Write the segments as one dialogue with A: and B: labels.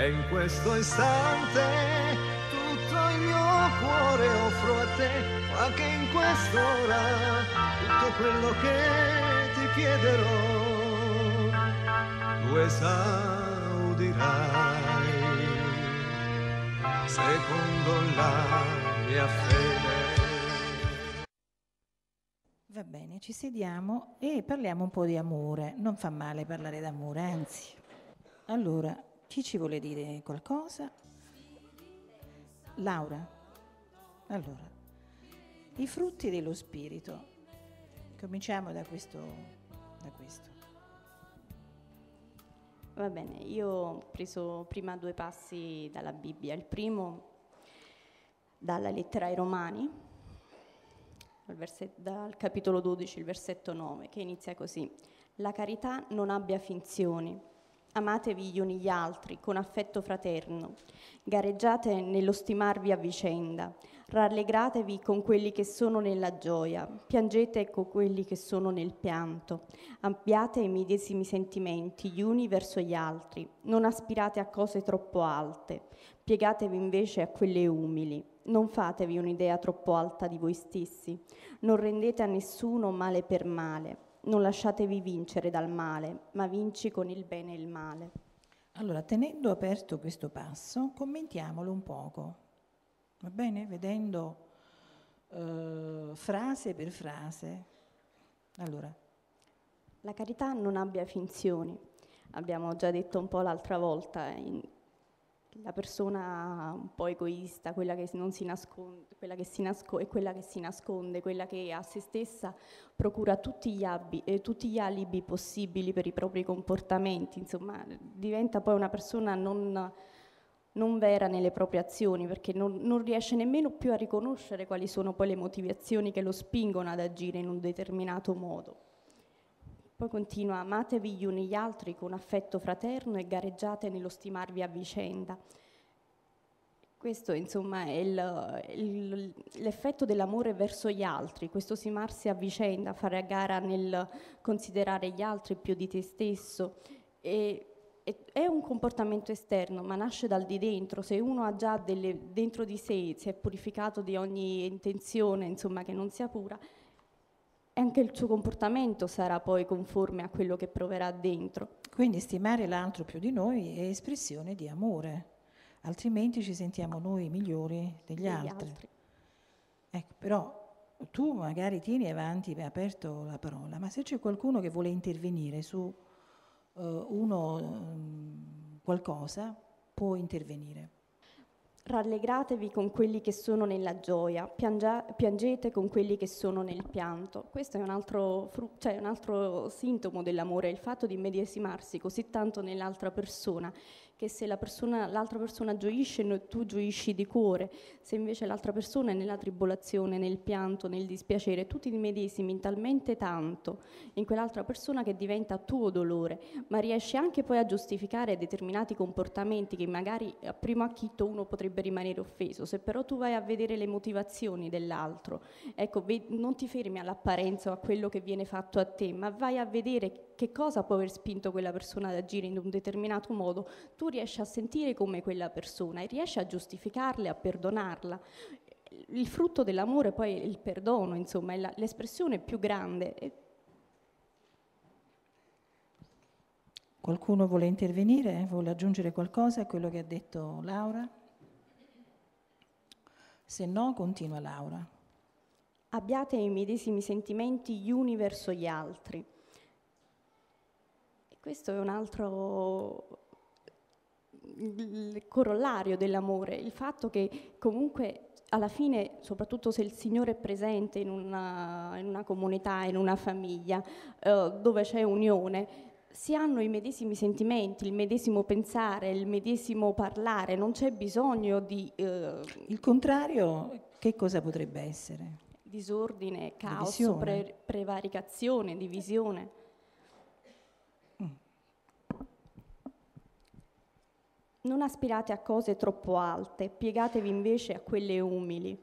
A: E in questo istante tutto il mio cuore offro a te, anche in quest'ora tutto quello che ti chiederò, tu esaudirai secondo la mia fede.
B: Va bene, ci sediamo e parliamo un po' di amore. Non fa male parlare d'amore, anzi. Allora, chi ci vuole dire qualcosa? Laura. Allora, i frutti dello spirito. Cominciamo da questo. Da questo. Va bene, io ho preso
C: prima due passi dalla Bibbia. Il primo dalla lettera ai Romani, versetto, dal capitolo 12, il versetto 9, che inizia così. La carità non abbia finzioni Amatevi gli uni gli altri con affetto fraterno, gareggiate nello stimarvi a vicenda, rallegratevi con quelli che sono nella gioia, piangete con quelli che sono nel pianto, abbiate i medesimi sentimenti gli uni verso gli altri, non aspirate a cose troppo alte, piegatevi invece a quelle umili, non fatevi un'idea troppo alta di voi stessi, non rendete a nessuno male per male non lasciatevi vincere dal male, ma vinci con il bene e il male.
B: Allora, tenendo aperto questo passo, commentiamolo un poco, va bene? Vedendo eh, frase per frase. Allora.
C: La carità non abbia finzioni, abbiamo già detto un po' l'altra volta eh, in, la persona un po' egoista, quella che, si nasconde, quella che si nasconde, quella che si nasconde, quella che a se stessa procura tutti gli, abi, eh, tutti gli alibi possibili per i propri comportamenti, insomma, diventa poi una persona non, non vera nelle proprie azioni perché non, non, riesce nemmeno più a riconoscere quali sono poi le motivazioni che lo spingono ad agire in un determinato modo. Poi continua, amatevi gli uni gli altri con affetto fraterno e gareggiate nello stimarvi a vicenda. Questo insomma è il, il, l'effetto dell'amore verso gli altri, questo simarsi a vicenda, fare a gara nel considerare gli altri più di te stesso. E, è un comportamento esterno, ma nasce dal di dentro. Se uno ha già delle, dentro di sé, si è purificato di ogni intenzione, insomma, che non sia pura, e anche il suo comportamento sarà
B: poi conforme a quello che proverà dentro. Quindi stimare l'altro più di noi è espressione di amore, altrimenti ci sentiamo noi migliori degli, degli altri. altri. Ecco, però tu magari tieni avanti, hai aperto la parola, ma se c'è qualcuno che vuole intervenire su uh, uno um, qualcosa, può intervenire.
C: Rallegratevi con quelli che sono nella gioia, piangia, piangete con quelli che sono nel pianto. Questo è un altro, cioè un altro sintomo dell'amore, il fatto di medesimarsi così tanto nell'altra persona che se la persona, l'altra persona gioisce tu gioisci di cuore, se invece l'altra persona è nella tribolazione, nel pianto, nel dispiacere, tu ti medesimi talmente tanto in quell'altra persona che diventa tuo dolore, ma riesci anche poi a giustificare determinati comportamenti che magari a primo acchito uno potrebbe rimanere offeso, se però tu vai a vedere le motivazioni dell'altro, ecco, non ti fermi all'apparenza o a quello che viene fatto a te, ma vai a vedere che cosa può aver spinto quella persona ad agire in un determinato modo, tu riesci a sentire come quella persona e riesci a giustificarla, a perdonarla il frutto dell'amore poi è il perdono, insomma, è la, l'espressione più grande.
B: Qualcuno vuole intervenire, vuole aggiungere qualcosa a quello che ha detto Laura? Se no, continua
C: Laura. Abbiate i medesimi sentimenti gli uni verso gli altri. Questo è un altro corollario dell'amore, il fatto che comunque alla fine, soprattutto se il Signore è presente in una, in una comunità, in una famiglia, eh, dove c'è unione, si hanno i medesimi sentimenti, il medesimo pensare, il medesimo parlare, non c'è bisogno di... Eh,
B: il contrario, che cosa potrebbe essere?
C: Disordine, caos, Pre prevaricazione, divisione. Non aspirate a cose troppo alte, piegatevi invece a quelle umili.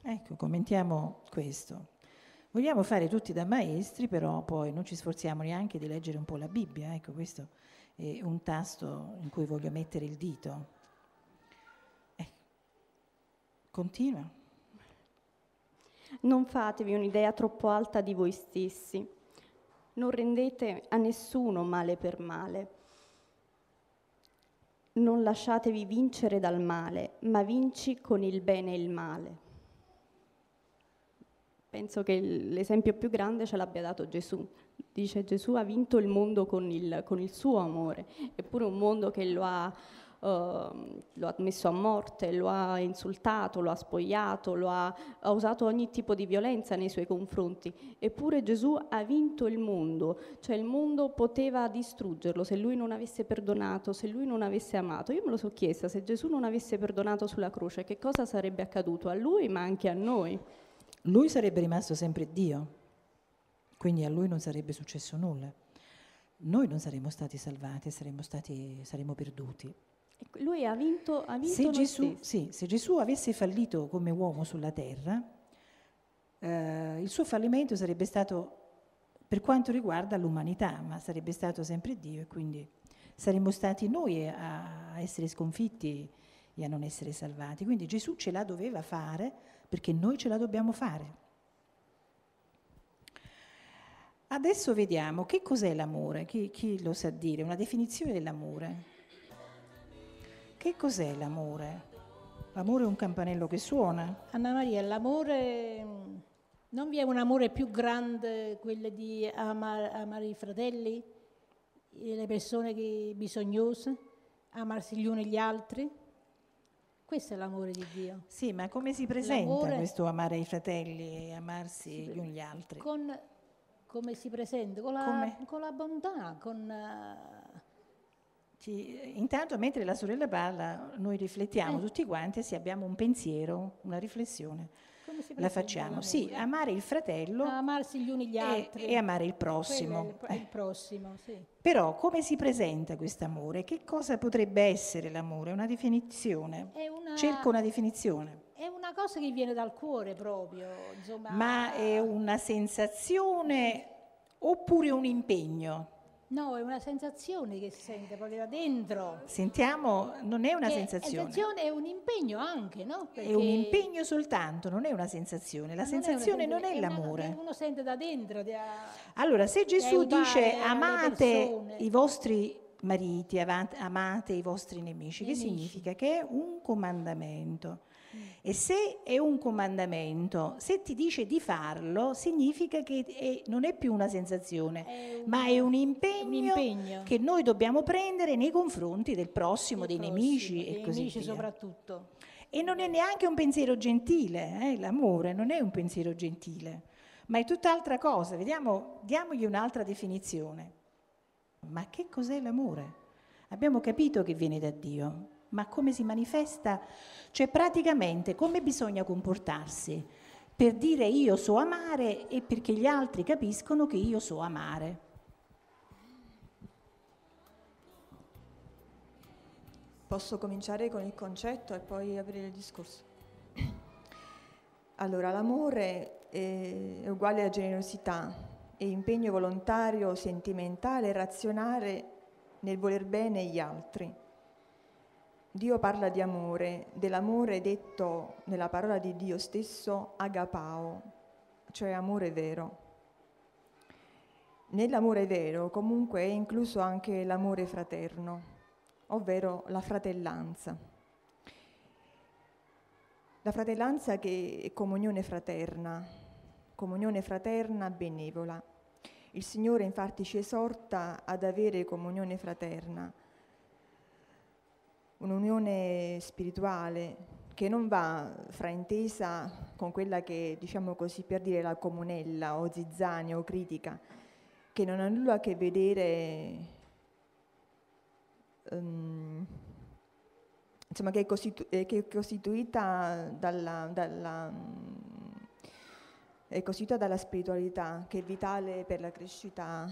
B: Ecco, commentiamo questo. Vogliamo fare tutti da maestri, però poi non ci sforziamo neanche di leggere un po' la Bibbia. Ecco, questo è un tasto in cui voglio mettere il dito. Eh, continua.
C: Non fatevi un'idea troppo alta di voi stessi. Non rendete a nessuno male per male non lasciatevi vincere dal male, ma vinci con il bene e il male. Penso che l'esempio più grande ce l'abbia dato Gesù. Dice Gesù ha vinto il mondo con il, con il suo amore, eppure un mondo che lo ha Ehm, lo ha messo a morte, lo ha insultato, lo ha spogliato, lo ha, ha usato ogni tipo di violenza nei suoi confronti. Eppure Gesù ha vinto il mondo, cioè il mondo poteva distruggerlo se lui non avesse perdonato, se lui non avesse amato. Io me lo sono chiesta, se Gesù non avesse perdonato sulla croce, che cosa sarebbe accaduto a lui ma
B: anche a noi? Lui sarebbe rimasto sempre Dio, quindi a lui non sarebbe successo nulla. Noi non saremmo stati salvati, saremmo, stati, saremmo perduti.
C: Lui ha vinto, ha vinto se, Gesù,
B: sì, se Gesù avesse fallito come uomo sulla terra, eh, il suo fallimento sarebbe stato per quanto riguarda l'umanità, ma sarebbe stato sempre Dio e quindi saremmo stati noi a essere sconfitti e a non essere salvati. Quindi Gesù ce la doveva fare perché noi ce la dobbiamo fare. Adesso vediamo che cos'è l'amore, chi, chi lo sa dire, una definizione dell'amore. Che cos'è l'amore? L'amore è un campanello che suona. Anna Maria, l'amore... Non vi è un amore più grande, quello di amar, amare i fratelli, le persone che, bisognose, amarsi gli uni gli altri? Questo è l'amore di Dio. Sì, ma come si presenta l'amore, questo amare i fratelli e amarsi gli uni gli altri? Con, come si presenta? Con la, con la bontà, con... Eh, ci, intanto mentre la sorella parla, noi riflettiamo eh. tutti quanti se abbiamo un pensiero, una riflessione. La facciamo, sì, amare il fratello, ah, amarsi gli uni gli altri e, e amare il prossimo. Il, il eh. prossimo sì. Però come si presenta questo amore? Che cosa potrebbe essere l'amore? Una definizione? Una... Cerco una definizione. È una cosa che viene dal cuore proprio, insomma. Ma è una sensazione oppure un impegno? No, è una sensazione che si sente proprio da dentro. Sentiamo, non è una che sensazione. sensazione. È un impegno anche, no? Perché è un impegno soltanto, non è una sensazione. La sensazione non è, non è l'amore. Una, uno sente da dentro. Da, allora, se Gesù dice amate i vostri mariti, amate i vostri nemici, nemici, che significa che è un comandamento. E se è un comandamento, se ti dice di farlo, significa che è, non è più una sensazione, è un, ma è un impegno, un impegno, che noi dobbiamo prendere nei confronti del prossimo, dei prossimo, nemici dei e così nemici via. soprattutto. E non è neanche un pensiero gentile, eh? l'amore non è un pensiero gentile, ma è tutt'altra cosa. Vediamo, diamogli un'altra definizione. Ma che cos'è l'amore? Abbiamo capito che viene da Dio, ma come si manifesta? Cioè praticamente come bisogna comportarsi per dire io so amare e perché gli altri capiscono che io so amare.
D: Posso cominciare con il concetto e poi aprire il discorso. Allora, l'amore è uguale a generosità, è impegno volontario, sentimentale, razionale nel voler bene gli altri. Dio parla di amore, dell'amore detto nella parola di Dio stesso agapao, cioè amore vero. Nell'amore vero comunque è incluso anche l'amore fraterno, ovvero la fratellanza. La fratellanza che è comunione fraterna, comunione fraterna benevola. Il Signore infatti ci esorta ad avere comunione fraterna un'unione spirituale che non va fraintesa con quella che, diciamo così, per dire la comunella o zizzania o critica, che non ha nulla a che vedere, um, insomma, che è, costitu- eh, che è costituita dalla, dalla è costituita dalla spiritualità che è vitale per la crescita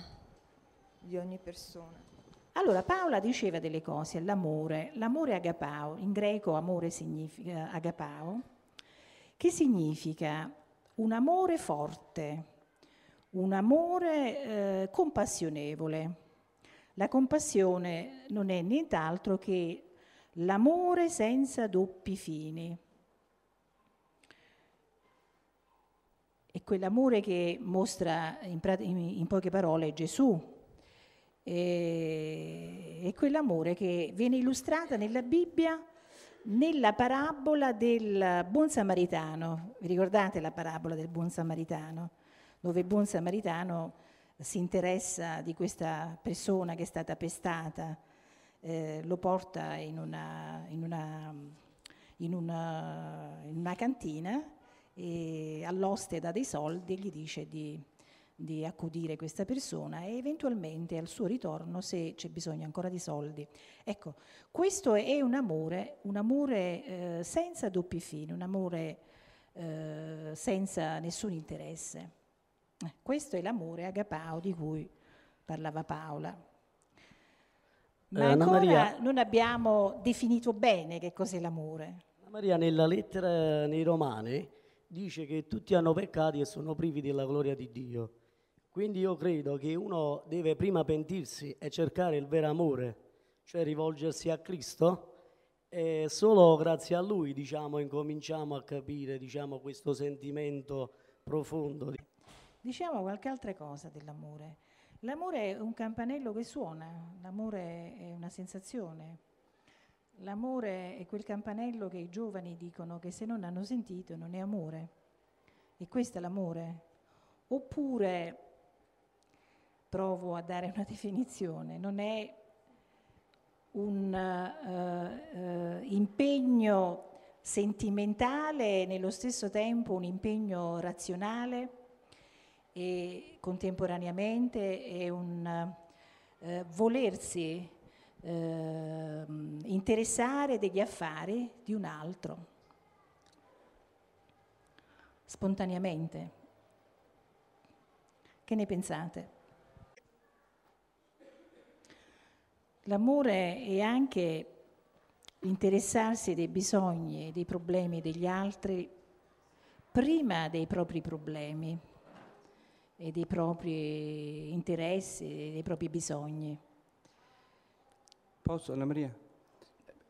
D: di ogni persona.
B: Allora Paola diceva delle cose, all'amore, l'amore agapao, in greco amore significa agapao, che significa un amore forte, un amore eh, compassionevole. La compassione non è nient'altro che l'amore senza doppi fini. È quell'amore che mostra in, in, in poche parole Gesù, eh, e, è quell'amore che viene illustrata nella Bibbia nella parabola del buon samaritano. Vi ricordate la parabola del buon samaritano? Dove il buon samaritano si interessa di questa persona che è stata pestata, eh, lo porta in una, in una, in una, in una cantina e all'oste dà dei soldi e gli dice di di accudire questa persona e eventualmente al suo ritorno se c'è bisogno ancora di soldi. Ecco, questo è un amore, un amore eh, senza doppi fini, un amore eh, senza nessun interesse. Eh, questo è l'amore agapao di cui parlava Paola. Eh,
A: Ma eh, ancora Maria,
B: non abbiamo definito bene che cos'è l'amore.
E: Maria nella lettera nei Romani dice che tutti hanno peccati e sono privi della gloria di Dio. Quindi io credo che uno deve prima pentirsi e cercare il vero amore, cioè rivolgersi a Cristo e solo grazie a Lui diciamo, incominciamo a capire diciamo, questo sentimento profondo.
B: Diciamo qualche altra cosa dell'amore. L'amore è un campanello che suona, l'amore è una sensazione. L'amore è quel campanello che i giovani dicono che se non hanno sentito non è amore. E questo è l'amore. Oppure provo a dare una definizione, non è un eh, eh, impegno sentimentale e nello stesso tempo un impegno razionale e contemporaneamente è un eh, volersi eh, interessare degli affari di un altro spontaneamente. Che ne pensate? L'amore è anche interessarsi dei bisogni, e dei problemi degli altri, prima dei propri problemi e dei propri interessi, dei propri bisogni.
C: Posso, Anna Maria?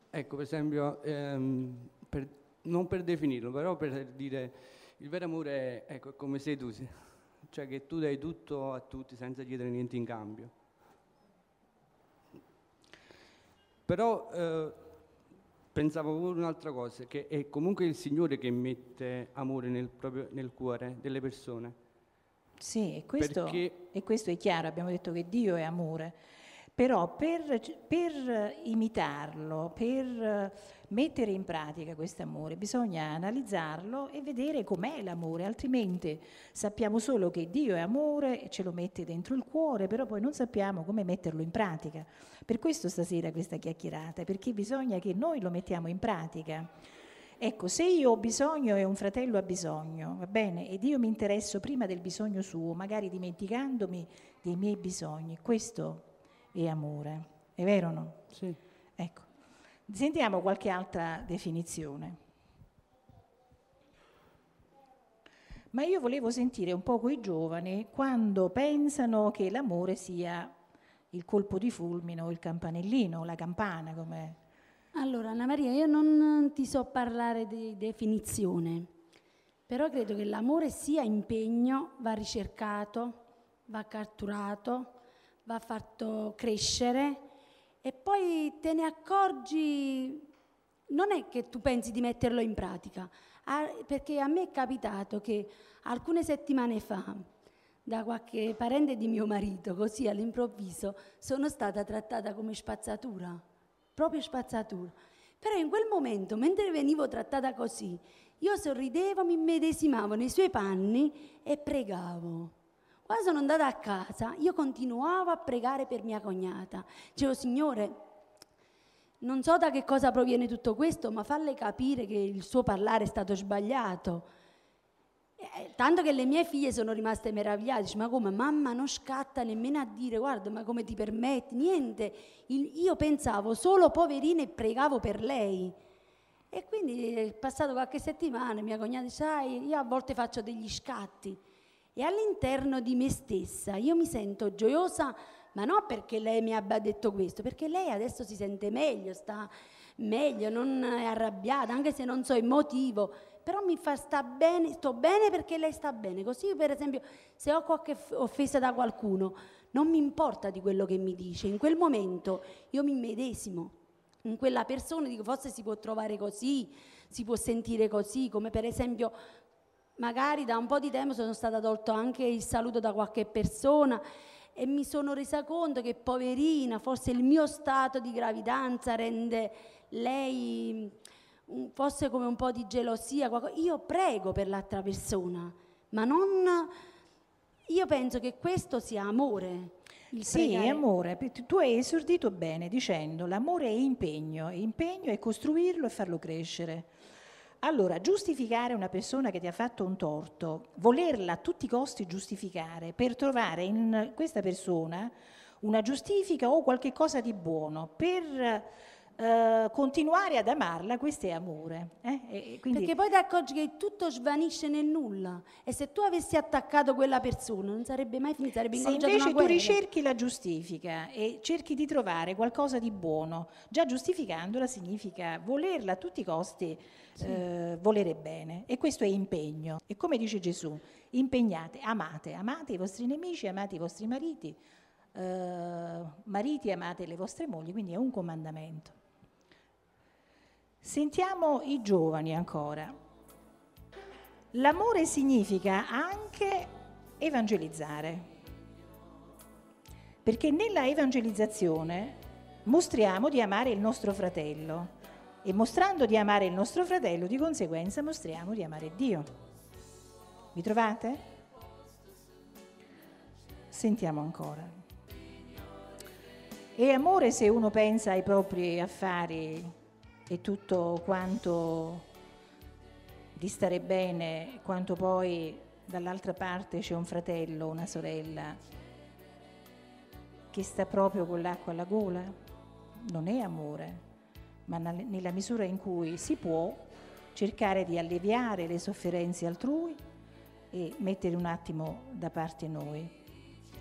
C: Ecco, per esempio, ehm, per, non per definirlo, però per dire, il vero amore è, ecco, è come sei tu, cioè che tu dai tutto a tutti senza chiedere niente in cambio Però eh, pensavo pure un'altra cosa, che è comunque il Signore che mette amore nel, proprio, nel cuore delle persone.
B: Sì, e questo, Perché... e questo è chiaro, abbiamo detto che Dio è amore però per, per, imitarlo, per mettere in pratica questo amore, bisogna analizzarlo e vedere com'è l'amore, altrimenti sappiamo solo che Dio è amore e ce lo mette dentro il cuore, però poi non sappiamo come metterlo in pratica. Per questo stasera questa chiacchierata, perché bisogna che noi lo mettiamo in pratica. Ecco, se io ho bisogno e un fratello ha bisogno, va bene, ed io mi interesso prima del bisogno suo, magari dimenticandomi dei miei bisogni, questo è e amore. È vero o no? Sì. Ecco. Sentiamo qualche altra definizione. Ma io volevo sentire un po' i giovani quando pensano che l'amore sia il colpo di fulmine o il campanellino, la campana, come...
E: Allora, Anna Maria, io non ti so parlare di definizione, però credo che l'amore sia impegno, va ricercato, va catturato, va fatto crescere e poi te ne accorgi, non è che tu pensi di metterlo in pratica, perché a me è capitato che alcune settimane fa, da qualche parente di mio marito, così all'improvviso, sono stata trattata come spazzatura, proprio spazzatura. Però in quel momento, mentre venivo trattata così, io sorridevo, mi medesimavo nei suoi panni e pregavo. Quando sono andata a casa, io continuavo a pregare per mia cognata. Dicevo, Signore, non so da che cosa proviene tutto questo, ma farle capire che il suo parlare è stato sbagliato. Eh, tanto che le mie figlie sono rimaste meravigliate, dice, ma come mamma non scatta nemmeno a dire guarda ma come ti permetti, niente, il, io pensavo solo poverina e pregavo per lei. E quindi è passato qualche settimana, mia cognata dice, sai, io a volte faccio degli scatti, e all'interno di me stessa io mi sento gioiosa, ma non perché lei mi abbia detto questo, perché lei adesso si sente meglio, sta meglio, non è arrabbiata, anche se non so il motivo, però mi fa sta bene, sto bene perché lei sta bene. Così io per esempio se ho qualche offesa da qualcuno, non mi importa di quello che mi dice, in quel momento io mi medesimo in quella persona dico forse si può trovare così, si può sentire così, come per esempio magari da un po' di tempo sono stata tolto anche il saluto da qualche persona e mi sono resa conto che poverina, forse il mio stato di gravidanza rende lei mm, forse come un po' di gelosia. Io prego per l'altra persona, ma non... Io penso che questo sia amore. Il sì, pregare.
B: amore, tu hai esordito bene dicendo l'amore è impegno, impegno è costruirlo e farlo crescere. Allora, giustificare una persona che ti ha fatto un torto, volerla a tutti i costi giustificare per trovare in questa persona una giustifica o qualche cosa di buono, per eh,
E: continuare ad amarla, questo è amore.
B: Eh? Quindi... Perché poi
E: ti accorgi che tutto svanisce nel nulla e se tu avessi attaccato quella persona non sarebbe mai finita, sarebbe incominciata Se invece tu ricerchi
B: la giustifica e cerchi di trovare qualcosa di buono, già giustificandola significa volerla a tutti i costi, sì. eh, volere bene e questo è impegno. E come dice Gesù, impegnate, amate, amate i vostri nemici, amate i vostri mariti, eh, mariti amate le vostre mogli, quindi è un comandamento. Sentiamo i giovani ancora. L'amore significa anche evangelizzare, perché nella evangelizzazione mostriamo di amare il nostro fratello e mostrando di amare il nostro fratello di conseguenza mostriamo di amare Dio. Vi trovate? Sentiamo ancora. E amore se uno pensa ai propri affari che tutto quanto di stare bene, quanto poi dall'altra parte c'è un fratello, una sorella che sta proprio con l'acqua alla gola, non è amore, ma nella misura in cui si può cercare di alleviare le sofferenze altrui e mettere un attimo da parte noi.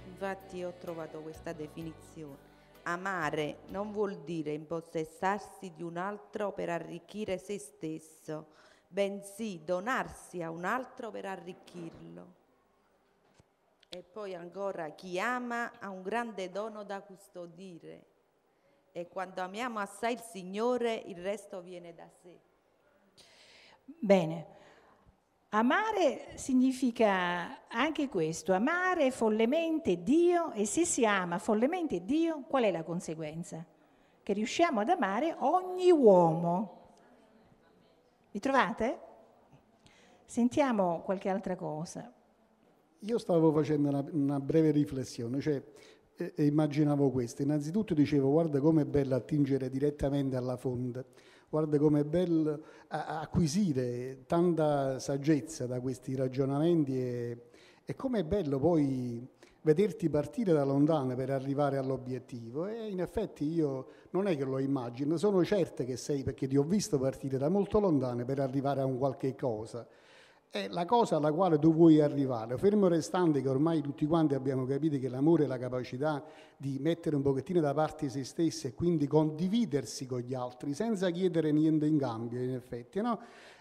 E: Infatti ho trovato questa definizione Amare non vuol dire impossessarsi di un altro per arricchire se stesso, bensì donarsi a un altro per arricchirlo. E poi ancora chi ama ha un grande dono da custodire e quando amiamo assai il Signore il resto viene da sé.
B: Bene. Amare significa anche questo, amare follemente Dio e se si ama follemente Dio, qual è la conseguenza? Che riusciamo ad amare ogni uomo. Vi trovate? Sentiamo qualche altra cosa.
F: Io stavo facendo una, una breve riflessione, cioè eh, immaginavo questo. Innanzitutto dicevo guarda com'è bello attingere direttamente alla fonte Guarda com'è bello acquisire tanta saggezza da questi ragionamenti e, e com'è bello poi vederti partire da lontano per arrivare all'obiettivo e in effetti io non è che lo immagino, sono certa che sei perché ti ho visto partire da molto lontano per arrivare a un qualche cosa è la cosa alla quale tu vuoi arrivare, fermo restante che ormai tutti quanti abbiamo capito che l'amore è la capacità di mettere un pochettino da parte se stessi e quindi condividersi con gli altri senza chiedere niente in cambio, in effetti, no?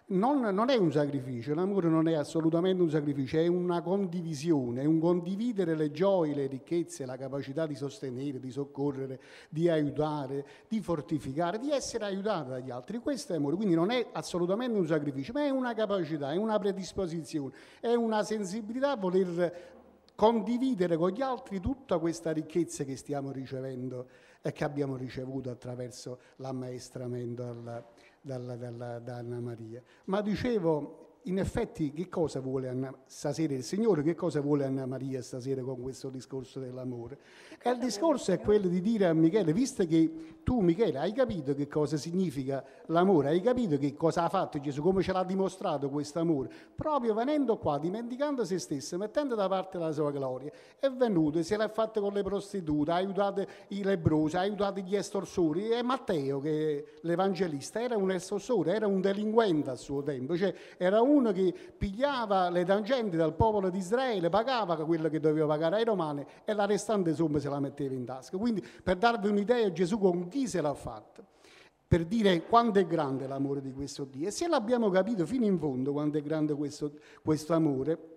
F: non, non, è un sacrificio, l'amore non è assolutamente un sacrificio, è una condivisione, è un condividere le gioie, le ricchezze, la capacità di sostenere, di soccorrere, di aiutare, di fortificare, di essere aiutati dagli altri. Questo è amore, quindi non è assolutamente un sacrificio, ma è una capacità, è una predisposizione, è una sensibilità a voler condividere con gli altri tutta questa ricchezza che stiamo ricevendo e che abbiamo ricevuto attraverso l'ammaestramento. Alla dalla, dalla, da Anna Maria. Ma dicevo, in effetti che cosa vuole Anna, stasera il Signore, che cosa vuole Anna Maria stasera con questo discorso dell'amore? E il discorso è quello di dire a Michele, visto che tu Michele hai capito che cosa significa l'amore, hai capito che cosa ha fatto Gesù, come ce l'ha dimostrato questo amore, proprio venendo qua, dimenticando se stesso, mettendo da parte la sua gloria, è venuto, e se l'ha fatto con le prostitute, ha aiutato i lebrosi, ha aiutato gli estorsori, e Matteo che l'evangelista era un estorsore, era un delinquente al suo tempo, cioè era uno che pigliava le tangenti dal popolo di Israele, pagava quello che doveva pagare ai romani e la restante somma se la metteva in tasca. Quindi per darvi un'idea Gesù con chi chi se l'ha fatta per dire quanto è grande l'amore di questo Dio. E se l'abbiamo capito fino in fondo quanto è grande questo, questo amore,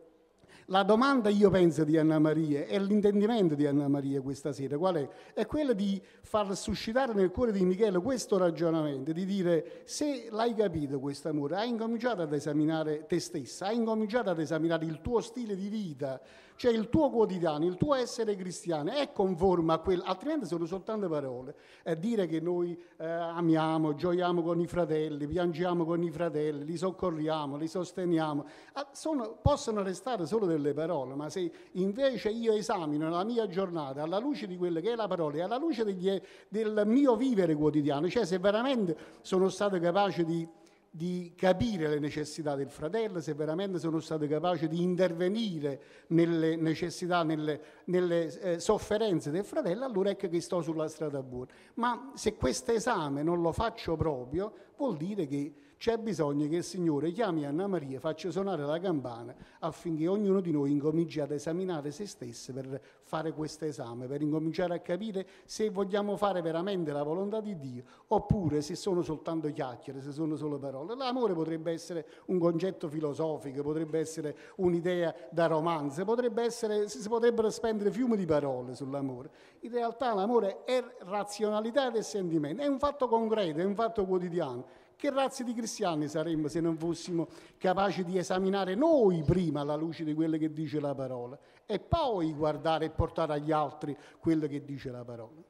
F: la domanda io penso di Anna Maria e l'intendimento di Anna Maria questa sera qual è? È quella di far suscitare nel cuore di Michele questo ragionamento, di dire se l'hai capito questo amore, hai incominciato ad esaminare te stessa, hai incominciato ad esaminare il tuo stile di vita, cioè il tuo quotidiano, il tuo essere cristiano è conforme a quello, altrimenti sono soltanto parole. Eh, dire che noi eh, amiamo, gioiamo con i fratelli, piangiamo con i fratelli, li soccorriamo, li sosteniamo, eh, sono, possono restare solo delle parole, ma se invece io esamino la mia giornata alla luce di quella che è la parola e alla luce degli, del mio vivere quotidiano, cioè se veramente sono stato capace di di capire le necessità del fratello, se veramente sono stato capace di intervenire nelle necessità, nelle, nelle eh, sofferenze del fratello, allora ecco che sto sulla strada buona. Ma se questo esame non lo faccio proprio, vuol dire che c'è bisogno che il Signore chiami Anna Maria, faccia suonare la campana affinché ognuno di noi incominci ad esaminare se stesse per fare questo esame, per incominciare a capire se vogliamo fare veramente la volontà di Dio oppure se sono soltanto chiacchiere, se sono solo parole. L'amore potrebbe essere un concetto filosofico, potrebbe essere un'idea da romanzo, potrebbe essere, si potrebbero spendere fiumi di parole sull'amore. In realtà l'amore è razionalità del sentimento, è un fatto concreto, è un fatto quotidiano che razza di cristiani saremmo se non fossimo capaci di esaminare noi prima la luce di quello che dice la parola e poi guardare e portare agli altri quello che dice la parola?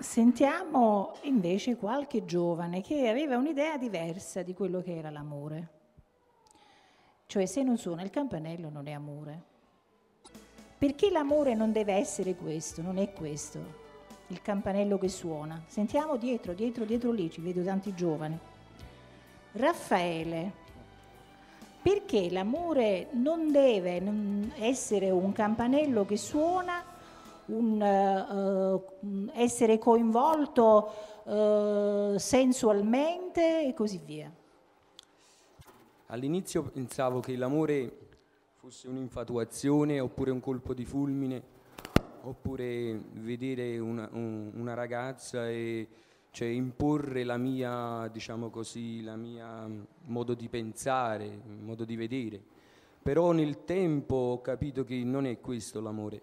B: Sentiamo invece qualche giovane che aveva un'idea diversa di quello che era l'amore. Cioè se non suona il campanello non è amore. Perché l'amore non deve essere questo, non è questo, il campanello che suona. Sentiamo dietro, dietro, dietro lì, ci vedo tanti giovani. Raffaele. Perché l'amore non deve essere un campanello che suona, un, uh, essere coinvolto uh, sensualmente e così via.
G: All'inizio pensavo che l'amore fosse un'infatuazione oppure un colpo di fulmine oppure vedere una, un, una ragazza e cioè imporre la mia, diciamo così, la mia mm, modo di pensare, mm, modo di vedere. Però nel tempo ho capito che non è questo l'amore,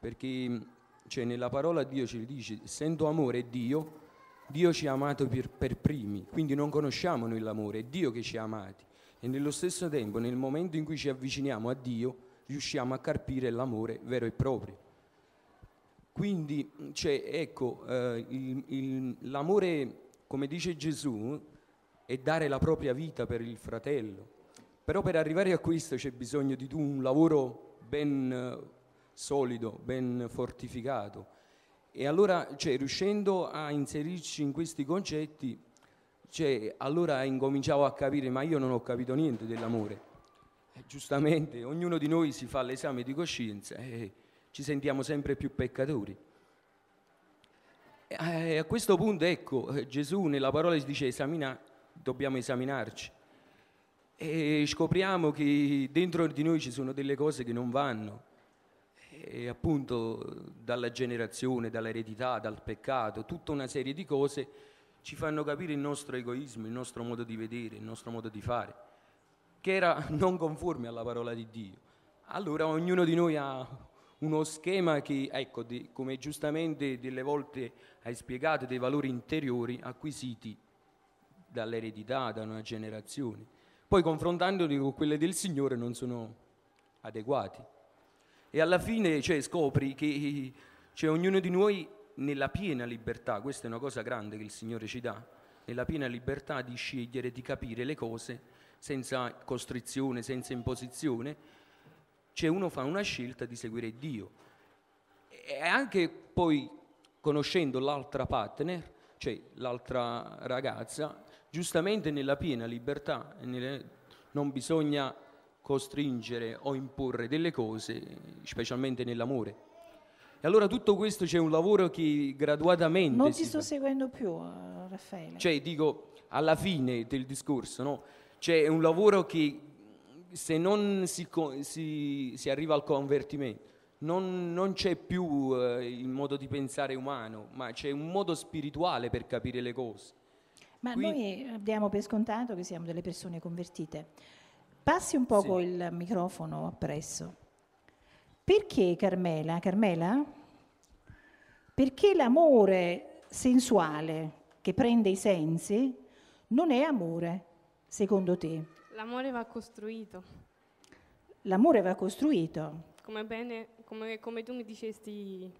G: perché mm, cioè, nella parola Dio ci dice, essendo amore Dio, Dio ci ha amato per, per primi, quindi non conosciamo noi l'amore, è Dio che ci ha amati. E nello stesso tempo, nel momento in cui ci avviciniamo a Dio, riusciamo a carpire l'amore vero e proprio. Quindi, cioè, ecco, eh, il, il, l'amore, come dice Gesù, è dare la propria vita per il fratello. Però per arrivare a questo c'è bisogno di un lavoro ben eh, solido, ben fortificato. E allora, cioè, riuscendo a inserirci in questi concetti, cioè, allora incominciavo a capire, ma io non ho capito niente dell'amore. Eh, giustamente, ognuno di noi si fa l'esame di coscienza. Eh, ci sentiamo sempre più peccatori. E eh, a questo punto, ecco, eh, Gesù nella parola ci dice esamina, dobbiamo esaminarci e scopriamo che dentro di noi ci sono delle cose che non vanno, e appunto dalla generazione, dall'eredità, dal peccato, tutta una serie di cose ci fanno capire il nostro egoismo, il nostro modo di vedere, il nostro modo di fare, che era non conforme alla parola di Dio. Allora ognuno di noi ha uno schema che, ecco, di, come giustamente delle volte hai spiegato, dei valori interiori acquisiti dall'eredità, da una generazione. Poi confrontandoli con quelle del Signore non sono adeguati. E alla fine cioè, scopri che cioè, ognuno di noi nella piena libertà, questa è una cosa grande che il Signore ci dà, nella piena libertà di scegliere, di capire le cose senza costrizione, senza imposizione, cioè uno fa una scelta di seguire Dio. E anche poi conoscendo l'altra partner, cioè l'altra ragazza, giustamente nella piena libertà, nelle, non bisogna costringere o imporre delle cose, specialmente nell'amore. E allora tutto questo c'è un lavoro che graduatamente... Non ti sto
B: fa. seguendo più, eh, Raffaele.
G: Cioè, dico, alla fine del discorso, no? C'è un lavoro che se non si, si, si arriva al convertimento, non, non c'è più eh, il modo di pensare umano, ma c'è un modo spirituale per capire le cose.
B: Ma Qui... noi abbiamo per scontato che siamo delle persone convertite. Passi un poco sì. il microfono appresso. Perché Carmela? Carmela? Perché l'amore sensuale che prende i sensi non è amore, secondo te?
C: L'amore va costruito.
B: L'amore va costruito.
C: Come, bene, come, come tu mi dicesti.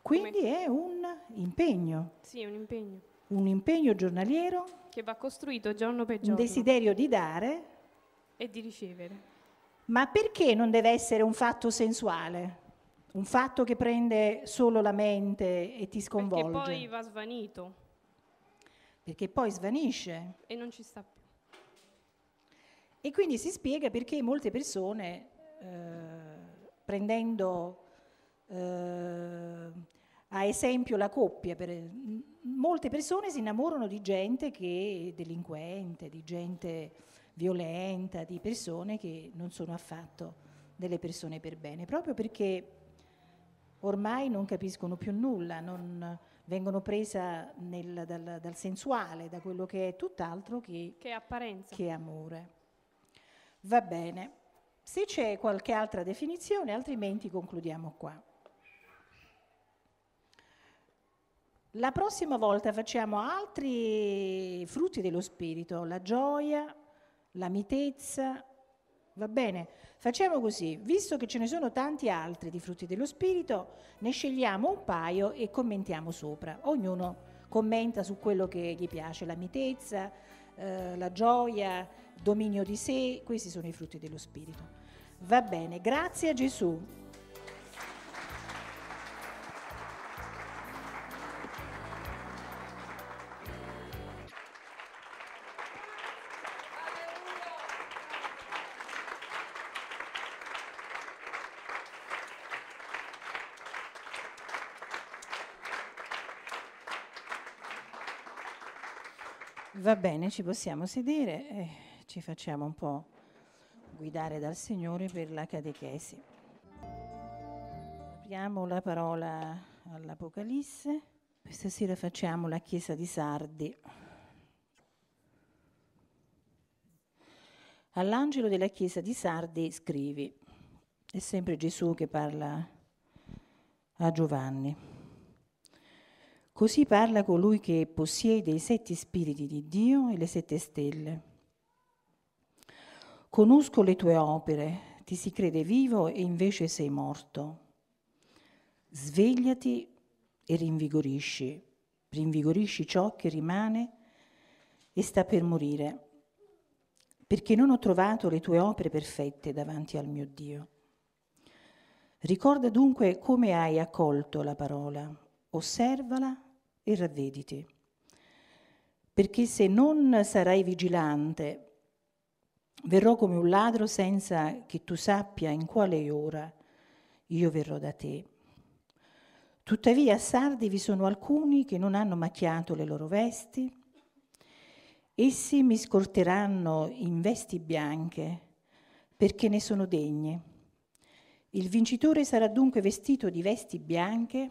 C: Quindi come... è un
B: impegno.
C: Sì, è un impegno.
B: Un impegno giornaliero.
C: Che va costruito giorno per giorno. Un desiderio
B: di dare.
C: E di ricevere.
B: Ma perché non deve essere un fatto sensuale? Un fatto che prende solo la mente e ti sconvolge? Perché poi
C: va svanito.
B: Perché poi svanisce.
C: E non ci sta più.
B: E quindi si spiega perché molte persone, eh, prendendo eh, a esempio la coppia, per, molte persone si innamorano di gente che è delinquente, di gente violenta, di persone che non sono affatto delle persone per bene, proprio perché ormai non capiscono più nulla, non vengono prese dal, dal, sensuale, da quello che è tutt'altro che, che, che amore. Va bene. Se c'è qualche altra definizione, altrimenti concludiamo qua. La prossima volta facciamo altri frutti dello spirito, la gioia, la mitezza. Va bene? Facciamo così, visto che ce ne sono tanti altri di frutti dello spirito, ne scegliamo un paio e commentiamo sopra. Ognuno commenta su quello che gli piace, la mitezza, eh, la gioia, dominio di sé, questi sono i frutti dello Spirito. Va bene, grazie a Gesù. Va bene, ci possiamo sedere. Eh ci facciamo un po' guidare dal Signore per la catechesi. Apriamo la parola all'Apocalisse. Questa sera facciamo la chiesa di Sardi. All'angelo della chiesa di Sardi scrivi, è sempre Gesù che parla a Giovanni. Così parla colui che possiede i sette spiriti di Dio e le sette stelle. Conosco le tue opere, ti si crede vivo e invece sei morto. Svegliati e rinvigorisci, rinvigorisci ciò che rimane e sta per morire, perché non ho trovato le tue opere perfette davanti al mio Dio. Ricorda dunque come hai accolto la parola, osservala e ravvediti. Perché se non sarai vigilante Verrò come un ladro senza che tu sappia in quale ora io verrò da te. Tuttavia a Sardi vi sono alcuni che non hanno macchiato le loro vesti. Essi mi scorteranno in vesti bianche perché ne sono degni. Il vincitore sarà dunque vestito di vesti bianche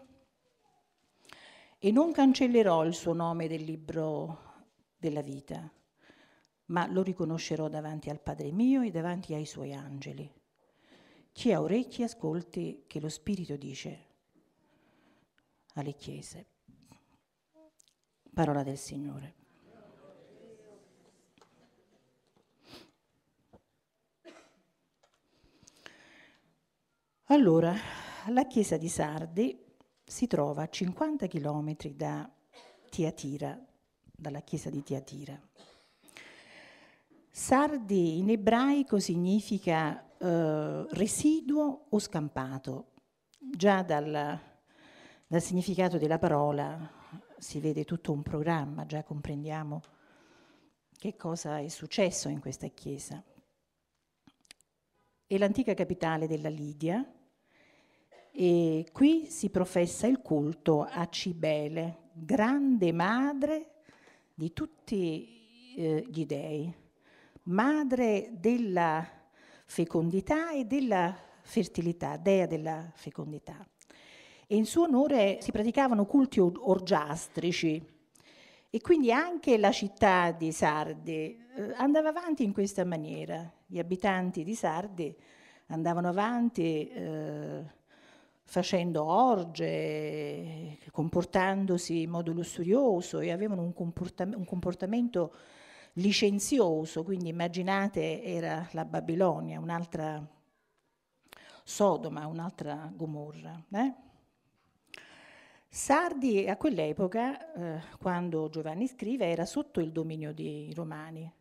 B: e non cancellerò il suo nome del libro della vita ma lo riconoscerò davanti al Padre mio e davanti ai suoi angeli. Chi ha orecchi ascolti che lo Spirito dice alle chiese. Parola del Signore. Allora, la chiesa di Sardi si trova a 50 km da Tiatira, dalla chiesa di Tiatira. Sardi in ebraico significa eh, residuo o scampato. Già dal, dal significato della parola si vede tutto un programma, già comprendiamo che cosa è successo in questa chiesa. È l'antica capitale della Lidia e qui si professa il culto a Cibele, grande madre di tutti eh, gli dei madre della fecondità e della fertilità, dea della fecondità. E in suo onore si praticavano culti orgiastrici e quindi anche la città di Sardi eh, andava avanti in questa maniera. Gli abitanti di Sardi andavano avanti eh, facendo orge, comportandosi in modo lussurioso e avevano un, comporta- un comportamento licenzioso, quindi immaginate era la Babilonia, un'altra Sodoma, un'altra Gomorra. Eh? Sardi a quell'epoca, eh, quando Giovanni scrive, era sotto il dominio dei Romani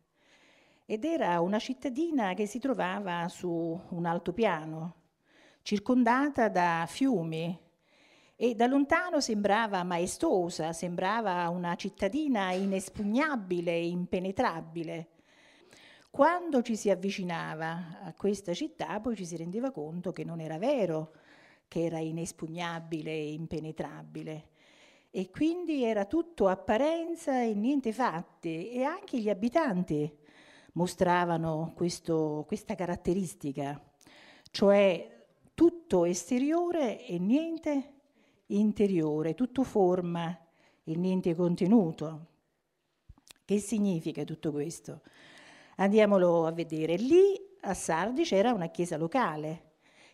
B: ed era una cittadina che si trovava su un altopiano, circondata da fiumi, e da lontano sembrava maestosa, sembrava una cittadina inespugnabile, impenetrabile. Quando ci si avvicinava a questa città poi ci si rendeva conto che non era vero, che era inespugnabile e impenetrabile. E quindi era tutto apparenza e niente fatti e anche gli abitanti mostravano questo, questa caratteristica, cioè tutto esteriore e niente interiore, tutto forma, e niente contenuto. Che significa tutto questo? Andiamolo a vedere. Lì a Sardi c'era una chiesa locale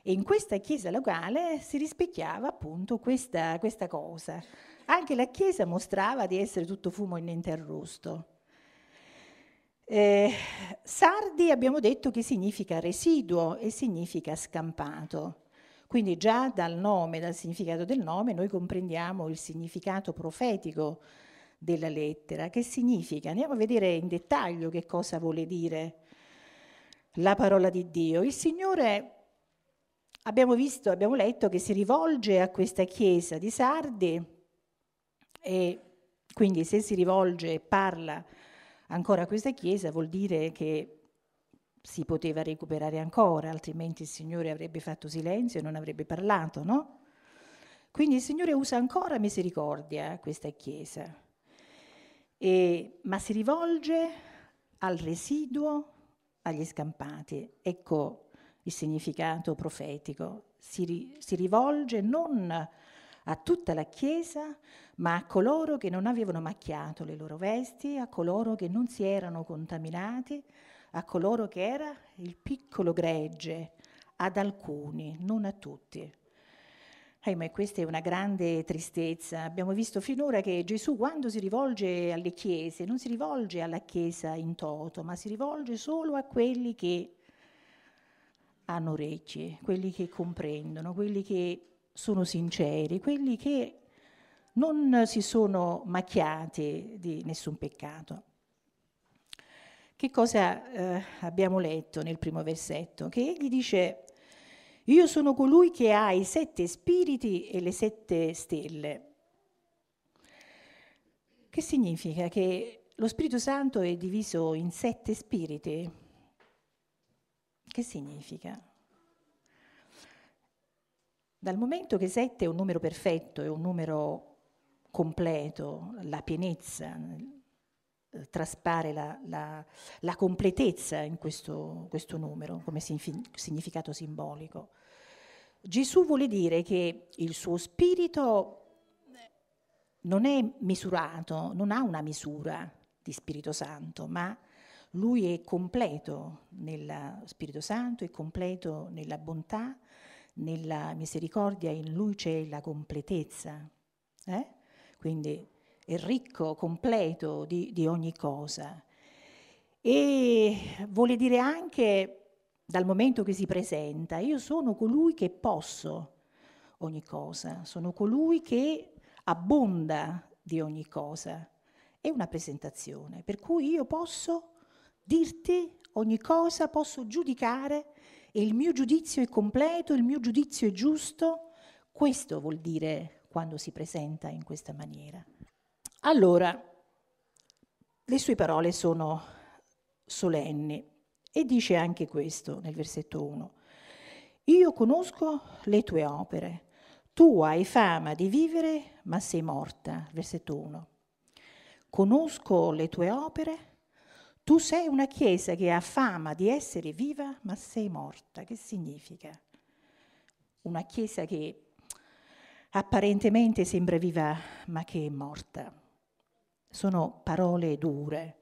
B: e in questa chiesa locale si rispecchiava appunto questa, questa cosa. Anche la chiesa mostrava di essere tutto fumo e niente arrosto. Eh, sardi abbiamo detto che significa residuo e significa scampato. Quindi già dal nome, dal significato del nome, noi comprendiamo il significato profetico della lettera. Che significa? Andiamo a vedere in dettaglio che cosa vuole dire la parola di Dio. Il Signore, abbiamo visto, abbiamo letto che si rivolge a questa chiesa di Sardi e quindi se si rivolge e parla ancora a questa chiesa vuol dire che si poteva recuperare ancora, altrimenti il Signore avrebbe fatto silenzio e non avrebbe parlato, no? Quindi il Signore usa ancora misericordia eh, questa Chiesa, e, ma si rivolge al residuo, agli scampati. Ecco il significato profetico. Si, ri, si rivolge non a tutta la Chiesa, ma a coloro che non avevano macchiato le loro vesti, a coloro che non si erano contaminati, a coloro che era il piccolo gregge, ad alcuni, non a tutti. Eh, ma questa è una grande tristezza. Abbiamo visto finora che Gesù quando si rivolge alle chiese non si rivolge alla chiesa in toto, ma si rivolge solo a quelli che hanno orecchie, quelli che comprendono, quelli che sono sinceri, quelli che non si sono macchiati di nessun peccato. Che cosa eh, abbiamo letto nel primo versetto? Che egli dice, io sono colui che ha i sette spiriti e le sette stelle. Che significa? Che lo Spirito Santo è diviso in sette spiriti? Che significa? Dal momento che sette è un numero perfetto, è un numero completo, la pienezza, eh, traspare la, la, la, completezza in questo, questo numero come significato simbolico. Gesù vuole dire che il suo spirito non è misurato, non ha una misura di Spirito Santo, ma lui è completo nel Spirito Santo, è completo nella bontà, nella misericordia, in lui c'è la completezza. Eh? Quindi e ricco, completo di, di ogni cosa. E vuole dire anche, dal momento che si presenta, io sono colui che posso ogni cosa, sono colui che abbonda di ogni cosa. È una presentazione, per cui io posso dirti ogni cosa, posso giudicare e il mio giudizio è completo, il mio giudizio è giusto. Questo vuol dire quando si presenta in questa maniera. Allora, le sue parole sono solenni e dice anche questo nel versetto 1. Io conosco le tue opere, tu hai fama di vivere ma sei morta, versetto 1. Conosco le tue opere, tu sei una chiesa che ha fama di essere viva ma sei morta. Che significa? Una chiesa che apparentemente sembra viva ma che è morta. Sono parole dure,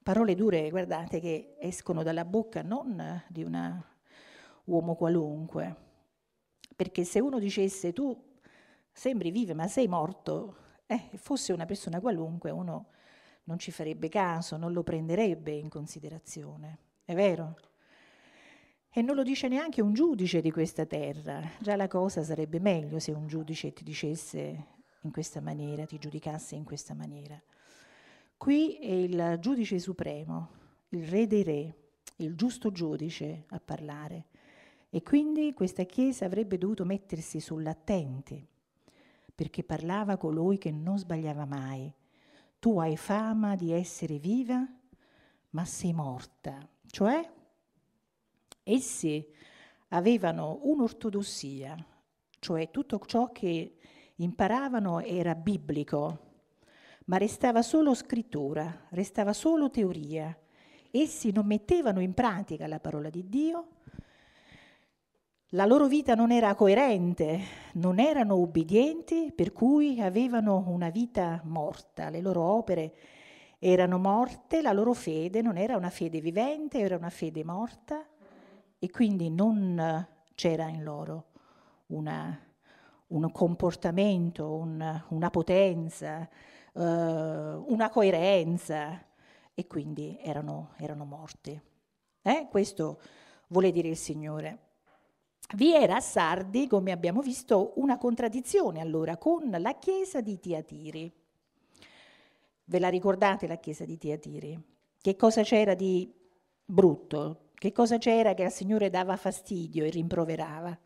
B: parole dure, guardate, che escono dalla bocca non di un uomo qualunque, perché se uno dicesse tu sembri vive ma sei morto, eh, fosse una persona qualunque uno non ci farebbe caso, non lo prenderebbe in considerazione, è vero? E non lo dice neanche un giudice di questa terra. Già la cosa sarebbe meglio se un giudice ti dicesse in questa maniera, ti giudicasse in questa maniera. Qui è il giudice supremo, il re dei re, il giusto giudice a parlare. E quindi questa Chiesa avrebbe dovuto mettersi sull'attenti, perché parlava colui che non sbagliava mai. Tu hai fama di essere viva, ma sei morta. Cioè, essi avevano un'ortodossia, cioè tutto ciò che imparavano era biblico, ma restava solo scrittura, restava solo teoria. Essi non mettevano in pratica la parola di Dio, la loro vita non era coerente, non erano ubbidienti, per cui avevano una vita morta, le loro opere erano morte, la loro fede non era una fede vivente, era una fede morta e quindi non c'era in loro una, un comportamento, una, una potenza, eh, una coerenza e quindi erano, erano morti. Eh? Questo vuole dire il Signore. Vi era a Sardi, come abbiamo visto, una contraddizione allora con la chiesa di Tiatiri. Ve la ricordate la chiesa di Tiatiri? Che cosa c'era di brutto? Che cosa c'era che al Signore dava fastidio e rimproverava?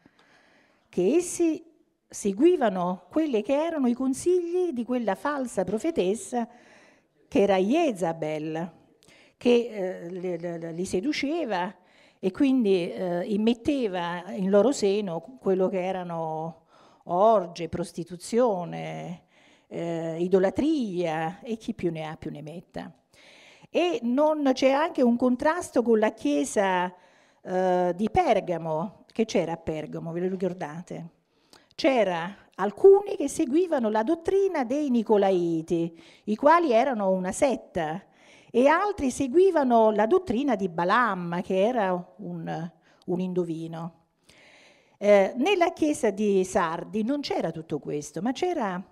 B: Che essi seguivano quelli che erano i consigli di quella falsa profetessa che era Jezabel, che eh, li seduceva e quindi eh, immetteva in loro seno quello che erano orge, prostituzione, eh, idolatria e chi più ne ha più ne metta. E non c'è anche un contrasto con la chiesa eh, di Pergamo, che c'era a Pergamo, ve lo ricordate? c'era alcuni che seguivano la dottrina dei Nicolaiti, i quali erano una setta, e altri seguivano la dottrina di Balaam, che era un, un indovino. Eh, nella chiesa di Sardi non c'era tutto questo, ma c'era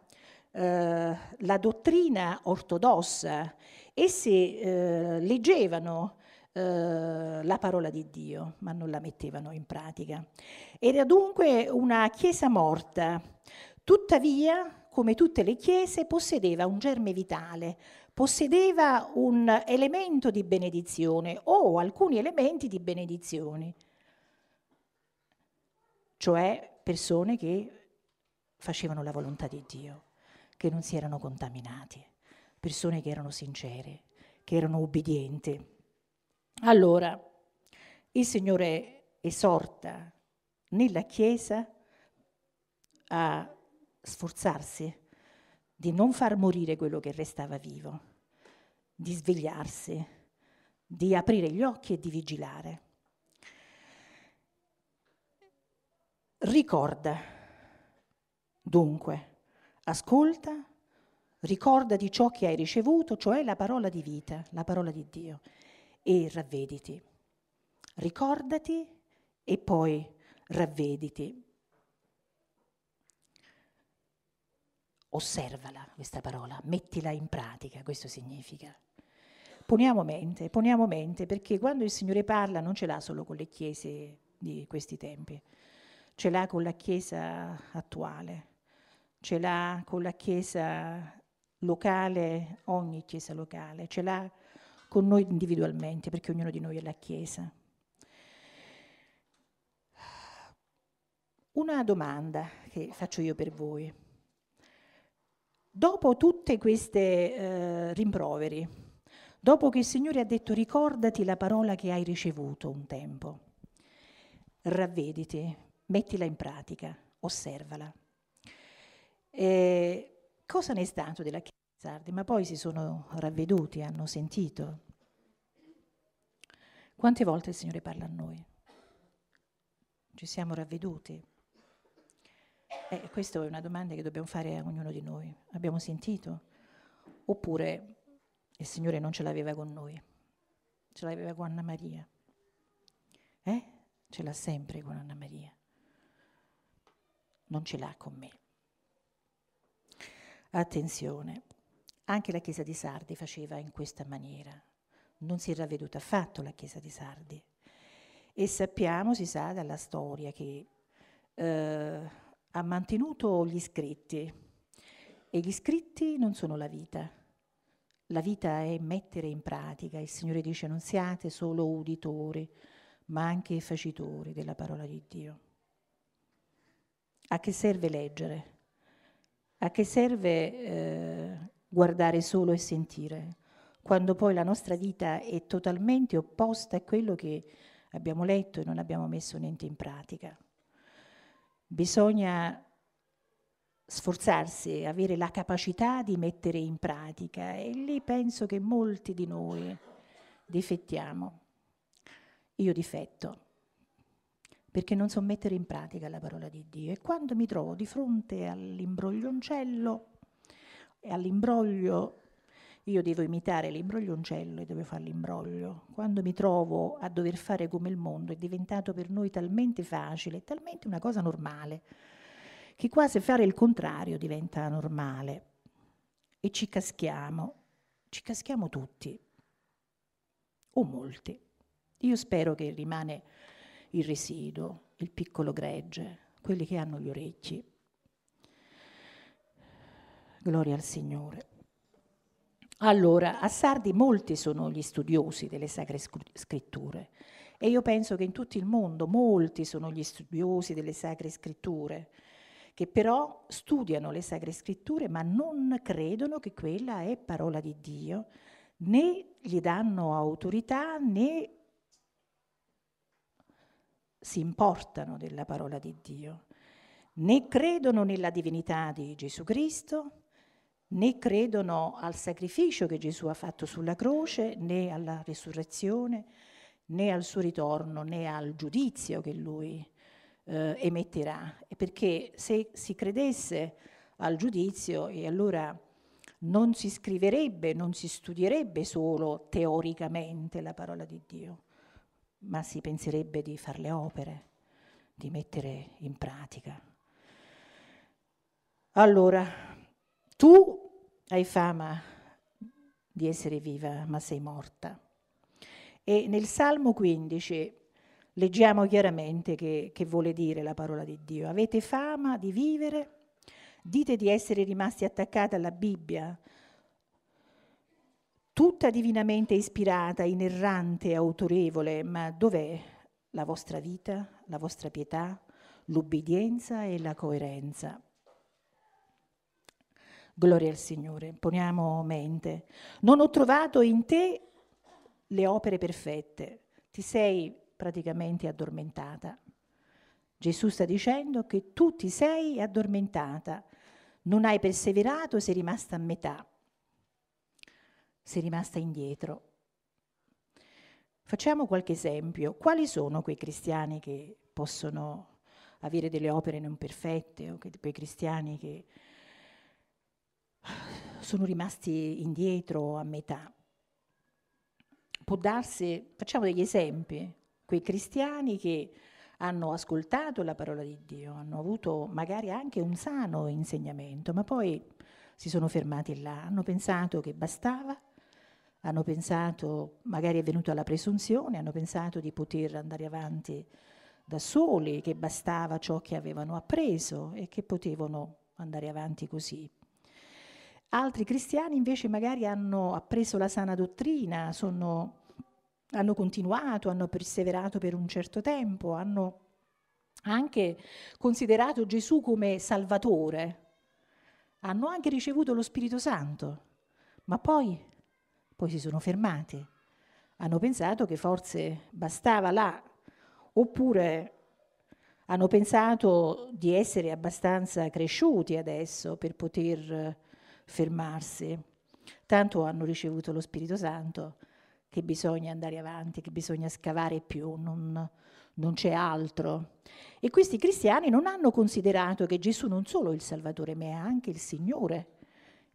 B: eh, la dottrina ortodossa. Essi eh, leggevano eh, la parola di Dio, ma non la mettevano in pratica. Era dunque una chiesa morta, tuttavia, come tutte le chiese, possedeva un germe vitale, possedeva un elemento di benedizione o alcuni elementi di benedizione, cioè persone che facevano la volontà di Dio, che non si erano contaminati, persone che erano sincere, che erano ubbidienti. Allora, il Signore esorta nella Chiesa a sforzarsi di non far morire quello che restava vivo, di svegliarsi, di aprire gli occhi e di vigilare. Ricorda, dunque, ascolta, ricorda di ciò che hai ricevuto, cioè la parola di vita, la parola di Dio e ravvediti. Ricordati e poi ravvediti. Osservala questa parola, mettila in pratica, questo significa. Poniamo mente, poniamo mente, perché quando il Signore parla non ce l'ha solo con le chiese di questi tempi, ce l'ha con la Chiesa attuale, ce l'ha con la Chiesa locale, ogni Chiesa locale, ce l'ha con noi individualmente, perché ognuno di noi è la Chiesa. Una domanda che faccio io per voi. Dopo tutte queste eh, rimproveri, dopo che il Signore ha detto ricordati la parola che hai ricevuto un tempo, ravvediti, mettila in pratica, osservala. Eh, cosa ne è stato della Chiesa? sardi, ma poi si sono ravveduti, hanno sentito. Quante volte il Signore parla a noi? Ci siamo ravveduti? Eh, questa è una domanda che dobbiamo fare a ognuno di noi. Abbiamo sentito? Oppure il Signore non ce l'aveva con noi, ce l'aveva con Anna Maria. Eh? Ce l'ha sempre con Anna Maria. Non ce l'ha con me. Attenzione, anche la chiesa di Sardi faceva in questa maniera. Non si è ravveduta affatto la chiesa di Sardi. E sappiamo, si sa dalla storia, che eh, ha mantenuto gli scritti. E gli scritti non sono la vita. La vita è mettere in pratica. Il Signore dice non siate solo uditori, ma anche facitori della parola di Dio. A che serve leggere? A che serve eh, guardare solo e sentire, quando poi la nostra vita è totalmente opposta a quello che abbiamo letto e non abbiamo messo niente in pratica. Bisogna sforzarsi, avere la capacità di mettere in pratica e lì penso che molti di noi difettiamo. Io difetto perché non so mettere in pratica la parola di Dio e quando mi trovo di fronte all'imbroglioncello all'imbroglio, io devo imitare l'imbroglioncello e devo fare l'imbroglio. Quando mi trovo a dover fare come il mondo è diventato per noi talmente facile, talmente una cosa normale, che quasi fare il contrario diventa normale. E ci caschiamo, ci caschiamo tutti, o molti. Io spero che rimane il residuo, il piccolo gregge, quelli che hanno gli orecchi Gloria al Signore. Allora, a Sardi molti sono gli studiosi delle sacre scritture e io penso che in tutto il mondo molti sono gli studiosi delle sacre scritture che però studiano le sacre scritture ma non credono che quella è parola di Dio, né gli danno autorità né si importano della parola di Dio, né credono nella divinità di Gesù Cristo, né credono al sacrificio che Gesù ha fatto sulla croce, né alla risurrezione, né al suo ritorno, né al giudizio che lui eh, emetterà. Perché se si credesse al giudizio e allora non si scriverebbe, non si studierebbe solo teoricamente la parola di Dio, ma si penserebbe di fare le opere, di mettere in pratica. Allora, tu hai fama di essere viva, ma sei morta. E nel Salmo 15 leggiamo chiaramente che, che vuole dire la parola di Dio. Avete fama di vivere, dite di essere rimasti attaccati alla Bibbia, tutta divinamente ispirata, inerrante, autorevole, ma dov'è la vostra vita, la vostra pietà, l'ubbidienza e la coerenza? Gloria al Signore, poniamo mente. Non ho trovato in te le opere perfette, ti sei praticamente addormentata. Gesù sta dicendo che tu ti sei addormentata, non hai perseverato, sei rimasta a metà, sei rimasta indietro. Facciamo qualche esempio. Quali sono quei cristiani che possono avere delle opere non perfette o che, quei cristiani che sono rimasti indietro a metà. Può darsi, facciamo degli esempi, quei cristiani che hanno ascoltato la parola di Dio, hanno avuto magari anche un sano insegnamento, ma poi si sono fermati là, hanno pensato che bastava, hanno pensato, magari è venuta la presunzione, hanno pensato di poter andare avanti da soli, che bastava ciò che avevano appreso e che potevano andare avanti così. Altri cristiani invece magari hanno appreso la sana dottrina, sono, hanno continuato, hanno perseverato per un certo tempo, hanno anche considerato Gesù come Salvatore, hanno anche ricevuto lo Spirito Santo, ma poi, poi si sono fermati, hanno pensato che forse bastava là, oppure hanno pensato di essere abbastanza cresciuti adesso per poter fermarsi. Tanto hanno ricevuto lo Spirito Santo che bisogna andare avanti, che bisogna scavare più, non, non c'è altro. E questi cristiani non hanno considerato che Gesù non solo è il Salvatore, ma è anche il Signore,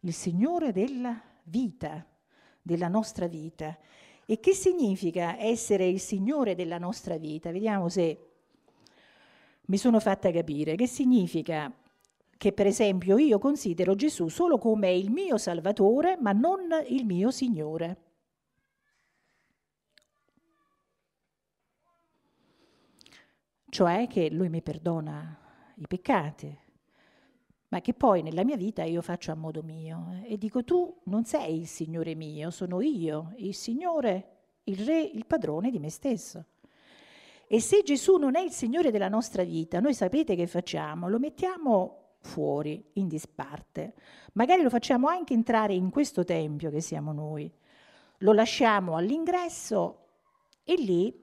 B: il Signore della vita, della nostra vita. E che significa essere il Signore della nostra vita? Vediamo se mi sono fatta capire. Che significa che per esempio io considero Gesù solo come il mio Salvatore, ma non il mio Signore. Cioè che Lui mi perdona i peccati, ma che poi nella mia vita io faccio a modo mio. E dico tu non sei il Signore mio, sono io, il Signore, il Re, il padrone di me stesso. E se Gesù non è il Signore della nostra vita, noi sapete che facciamo? Lo mettiamo fuori, in disparte. Magari lo facciamo anche entrare in questo tempio che siamo noi. Lo lasciamo all'ingresso e lì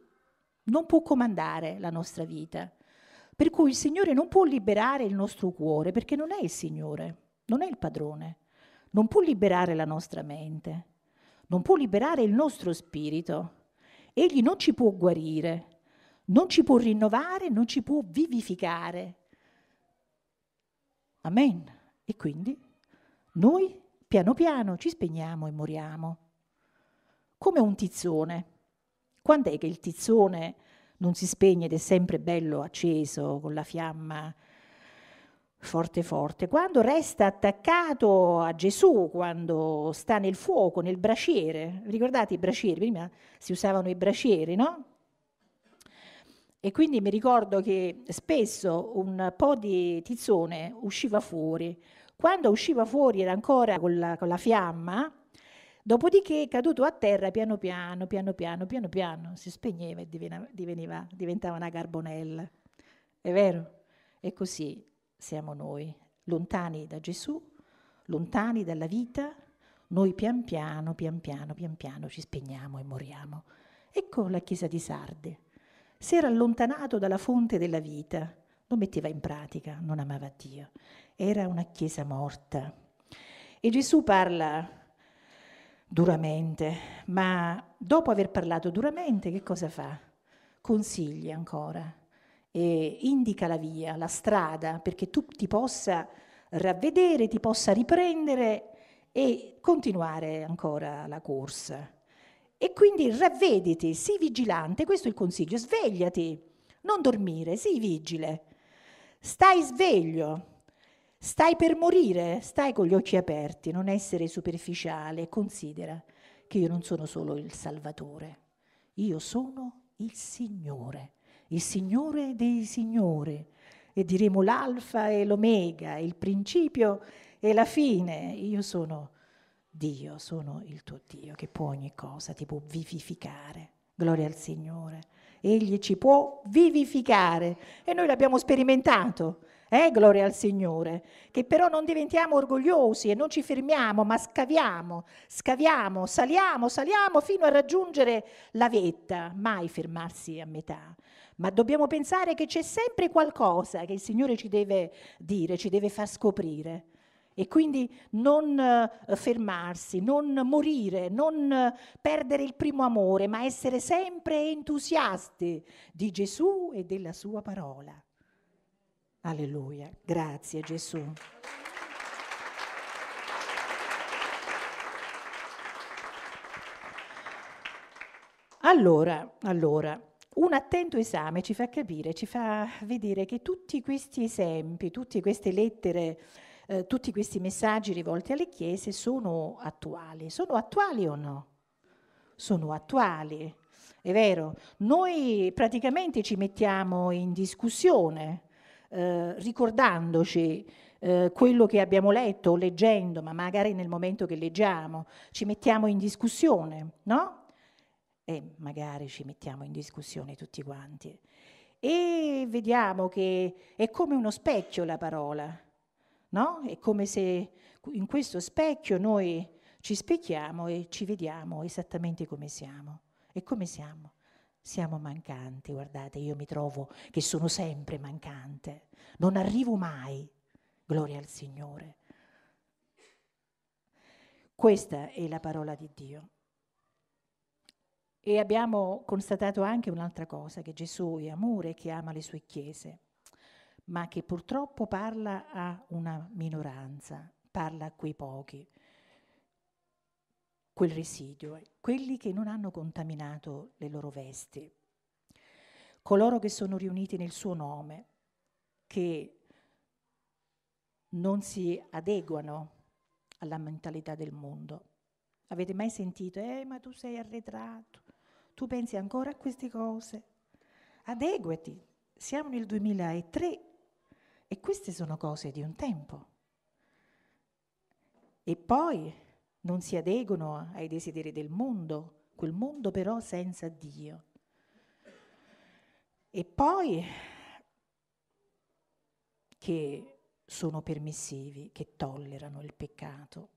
B: non può comandare la nostra vita. Per cui il Signore non può liberare il nostro cuore perché non è il Signore, non è il padrone. Non può liberare la nostra mente, non può liberare il nostro spirito. Egli non ci può guarire, non ci può rinnovare, non ci può vivificare, Amen. E quindi noi piano piano ci spegniamo e moriamo. Come un tizzone. Quando è che il tizzone non si spegne ed è sempre bello acceso, con la fiamma forte forte? Quando resta attaccato a Gesù, quando sta nel fuoco, nel braciere. Ricordate i bracieri? Prima si usavano i bracieri, no? E quindi mi ricordo che spesso un po' di tizzone usciva fuori. Quando usciva fuori era ancora con la, con la fiamma, dopodiché caduto a terra piano piano, piano piano, piano piano, si spegneva e diveniva, diveniva, diventava una carbonella. È vero? E così siamo noi, lontani da Gesù, lontani dalla vita, noi pian piano, pian piano, pian piano ci spegniamo e moriamo. Ecco la chiesa di Sarde si era allontanato dalla fonte della vita, lo metteva in pratica, non amava Dio, era una chiesa morta. E Gesù parla duramente, ma dopo aver parlato duramente che cosa fa? Consiglia ancora e indica la via, la strada, perché tu ti possa ravvedere, ti possa riprendere e continuare ancora la corsa. E quindi ravvediti, sii vigilante, questo è il consiglio, svegliati, non dormire, sii vigile. Stai sveglio, Stai per morire, stai con gli occhi aperti, non essere superficiale, considera che io non sono solo il Salvatore, io sono il Signore, il Signore dei Signori. E diremo l'alfa e l'omega, il principio e la fine, io sono Dio, sono il tuo Dio che può ogni cosa, ti può vivificare. Gloria al Signore. Egli ci può vivificare e noi l'abbiamo sperimentato. Eh, gloria al Signore, che però non diventiamo orgogliosi e non ci fermiamo, ma scaviamo, scaviamo, saliamo, saliamo fino a raggiungere la vetta, mai fermarsi a metà. Ma dobbiamo pensare che c'è sempre qualcosa che il Signore ci deve dire, ci deve far scoprire. E quindi non eh, fermarsi, non morire, non eh, perdere il primo amore, ma essere sempre entusiasti di Gesù e della sua parola. Alleluia. Grazie Gesù. Allora, allora, un attento esame ci fa capire, ci fa vedere che tutti questi esempi, tutte queste lettere eh, tutti questi messaggi rivolti alle chiese sono attuali. Sono attuali o no? Sono attuali, è vero. Noi praticamente ci mettiamo in discussione eh, ricordandoci eh, quello che abbiamo letto o leggendo, ma magari nel momento che leggiamo, ci mettiamo in discussione, no? E magari ci mettiamo in discussione tutti quanti. E vediamo che è come uno specchio la parola no? È come se in questo specchio noi ci specchiamo e ci vediamo esattamente come siamo. E come siamo? Siamo mancanti, guardate, io mi trovo che sono sempre mancante, non arrivo mai, gloria al Signore. Questa è la parola di Dio. E abbiamo constatato anche un'altra cosa, che Gesù è amore che ama le sue chiese ma che purtroppo parla a una minoranza, parla a quei pochi, quel residuo, quelli che non hanno contaminato le loro vesti, coloro che sono riuniti nel suo nome, che non si adeguano alla mentalità del mondo. Avete mai sentito, eh, ma tu sei arretrato, tu pensi ancora a queste cose? Adeguati, siamo nel 2003 e queste sono cose di un tempo. E poi non si adeguano ai desideri del mondo, quel mondo però senza Dio. E poi che sono permissivi, che tollerano il peccato,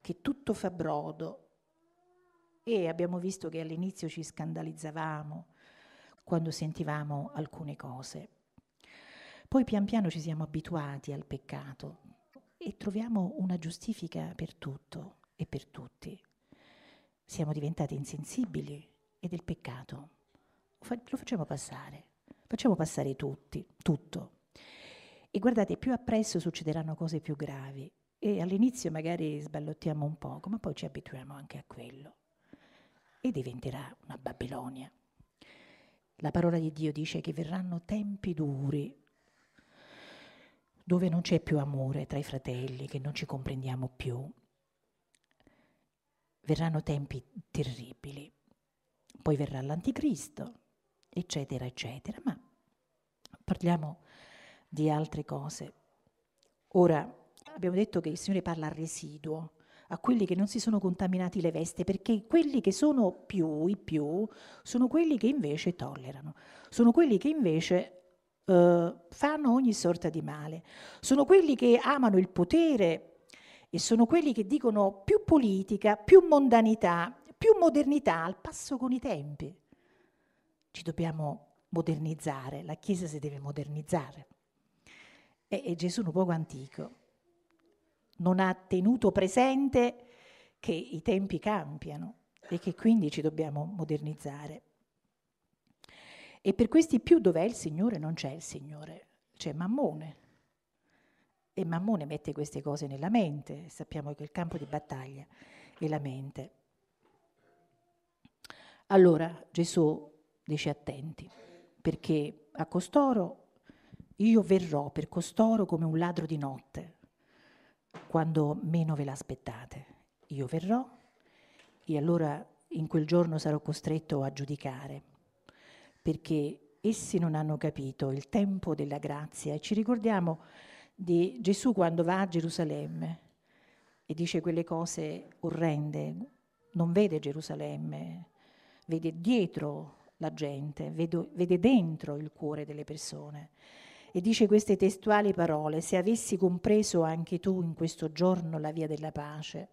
B: che tutto fa brodo. E abbiamo visto che all'inizio ci scandalizzavamo quando sentivamo alcune cose. Poi pian piano ci siamo abituati al peccato e troviamo una giustifica per tutto e per tutti. Siamo diventati insensibili e del peccato. Lo facciamo passare, facciamo passare tutti, tutto. E guardate, più appresso succederanno cose più gravi e all'inizio magari sballottiamo un poco, ma poi ci abituiamo anche a quello e diventerà una Babilonia. La parola di Dio dice che verranno tempi duri, dove non c'è più amore tra i fratelli, che non ci comprendiamo più, verranno tempi terribili. Poi verrà l'anticristo, eccetera, eccetera. Ma parliamo di altre cose. Ora, abbiamo detto che il Signore parla al residuo, a quelli che non si sono contaminati le veste, perché quelli che sono più, i più, sono quelli che invece tollerano, sono quelli che invece eh, fanno ogni sorta di male. Sono quelli che amano il potere e sono quelli che dicono più politica, più mondanità, più modernità al passo con i tempi. Ci dobbiamo modernizzare, la Chiesa si deve modernizzare. E, e Gesù un poco antico non ha tenuto presente che i tempi cambiano e che quindi ci dobbiamo modernizzare. E per questi più dov'è il Signore? Non c'è il Signore, c'è Mammone. E Mammone mette queste cose nella mente, sappiamo che il campo di battaglia è la mente. Allora Gesù dice attenti, perché a costoro io verrò per costoro come un ladro di notte, quando meno ve l'aspettate. Io verrò e allora in quel giorno sarò costretto a giudicare perché essi non hanno capito il tempo della grazia. E ci ricordiamo di Gesù quando va a Gerusalemme e dice quelle cose orrende, non vede Gerusalemme, vede dietro la gente, vedo, vede dentro il cuore delle persone. E dice queste testuali parole, se avessi compreso anche tu in questo giorno la via della pace,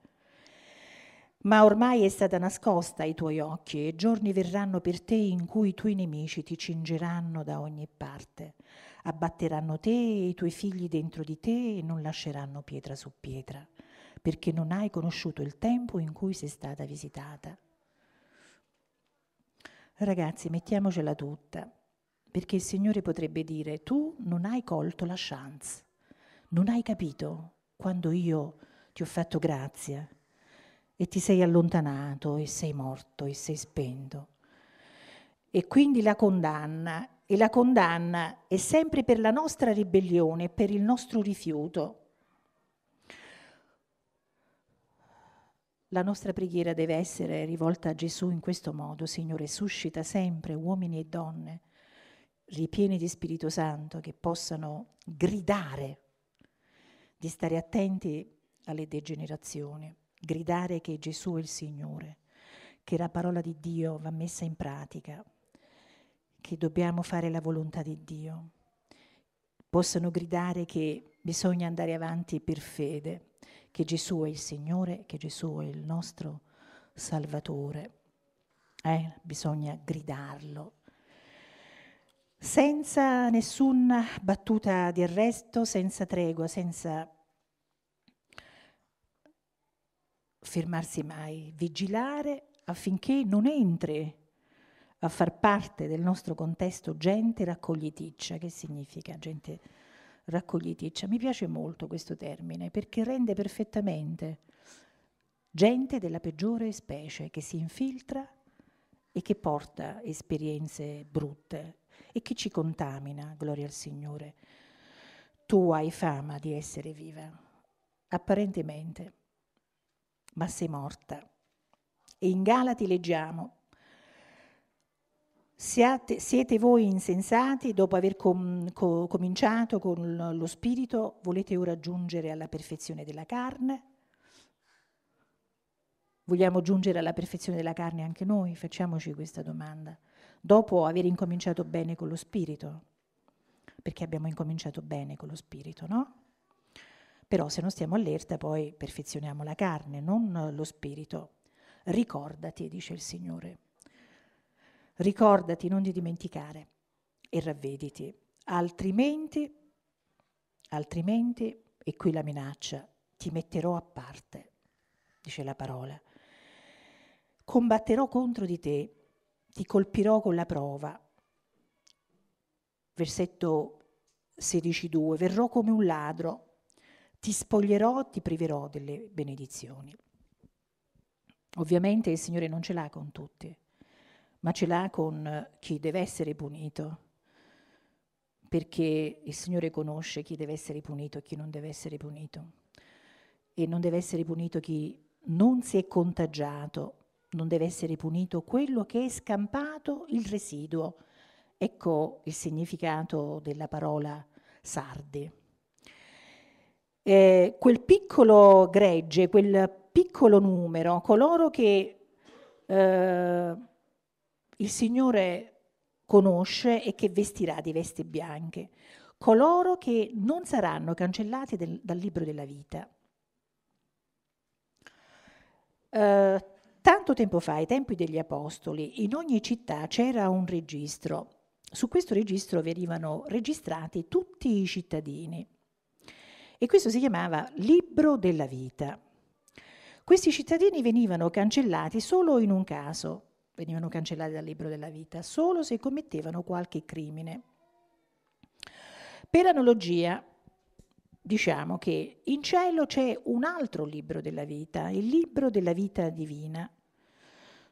B: ma ormai è stata nascosta ai tuoi occhi e giorni verranno per te in cui i tuoi nemici ti cingeranno da ogni parte, abbatteranno te e i tuoi figli dentro di te e non lasceranno pietra su pietra, perché non hai conosciuto il tempo in cui sei stata visitata. Ragazzi, mettiamocela tutta, perché il Signore potrebbe dire, tu non hai colto la chance, non hai capito quando io ti ho fatto grazia e ti sei allontanato e sei morto e sei spento. E quindi la condanna, e la condanna è sempre per la nostra ribellione, per il nostro rifiuto. La nostra preghiera deve essere rivolta a Gesù in questo modo, Signore, suscita sempre uomini e donne ripieni di Spirito Santo che possano gridare di stare attenti alle degenerazioni gridare che Gesù è il Signore, che la parola di Dio va messa in pratica, che dobbiamo fare la volontà di Dio. Possano gridare che bisogna andare avanti per fede, che Gesù è il Signore, che Gesù è il nostro Salvatore. Eh, bisogna gridarlo. Senza nessuna battuta di arresto, senza tregua, senza fermarsi mai, vigilare affinché non entri a far parte del nostro contesto gente raccogliticcia. Che significa gente raccogliticcia? Mi piace molto questo termine perché rende perfettamente gente della peggiore specie che si infiltra e che porta esperienze brutte e che ci contamina, gloria al Signore. Tu hai fama di essere viva, apparentemente ma sei morta. E in Galati leggiamo, siate, siete voi insensati, dopo aver com, co, cominciato con lo spirito, volete ora giungere alla perfezione della carne? Vogliamo giungere alla perfezione della carne anche noi? Facciamoci questa domanda. Dopo aver incominciato bene con lo spirito, perché abbiamo incominciato bene con lo spirito, no? Però se non stiamo allerta poi perfezioniamo la carne, non lo spirito. Ricordati, dice il Signore. Ricordati, non di dimenticare e ravvediti, altrimenti, altrimenti, e qui la minaccia, ti metterò a parte, dice la parola. Combatterò contro di te, ti colpirò con la prova. Versetto 16.2, verrò come un ladro ti spoglierò, ti priverò delle benedizioni. Ovviamente il Signore non ce l'ha con tutti, ma ce l'ha con chi deve essere punito, perché il Signore conosce chi deve essere punito e chi non deve essere punito. E non deve essere punito chi non si è contagiato, non deve essere punito quello che è scampato il residuo. Ecco il significato della parola sardi eh, quel piccolo gregge, quel piccolo numero, coloro che eh, il Signore conosce e che vestirà di vesti bianche, coloro che non saranno cancellati del, dal libro della vita. Eh, tanto tempo fa, ai tempi degli Apostoli, in ogni città c'era un registro. Su questo registro venivano registrati tutti i cittadini e questo si chiamava Libro della Vita. Questi cittadini venivano cancellati solo in un caso, venivano cancellati dal Libro della Vita, solo se commettevano qualche crimine. Per analogia, diciamo che in cielo c'è un altro libro della vita, il libro della vita divina,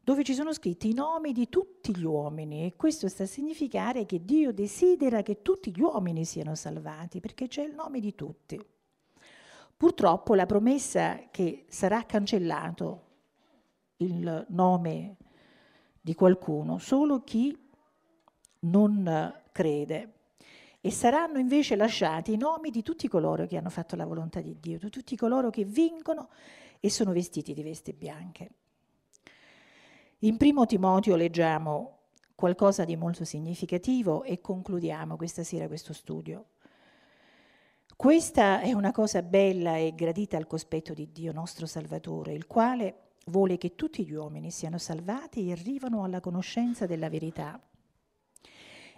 B: dove ci sono scritti i nomi di tutti gli uomini e questo sta a significare che Dio desidera che tutti gli uomini siano salvati perché c'è il nome di tutti. Purtroppo la promessa che sarà cancellato il nome di qualcuno solo chi non crede e saranno invece lasciati i nomi di tutti coloro che hanno fatto la volontà di Dio, di tutti coloro che vincono e sono vestiti di veste bianche. In primo Timoteo leggiamo qualcosa di molto significativo e concludiamo questa sera questo studio. Questa è una cosa bella e gradita al cospetto di Dio nostro Salvatore, il quale vuole che tutti gli uomini siano salvati e arrivano alla conoscenza della verità.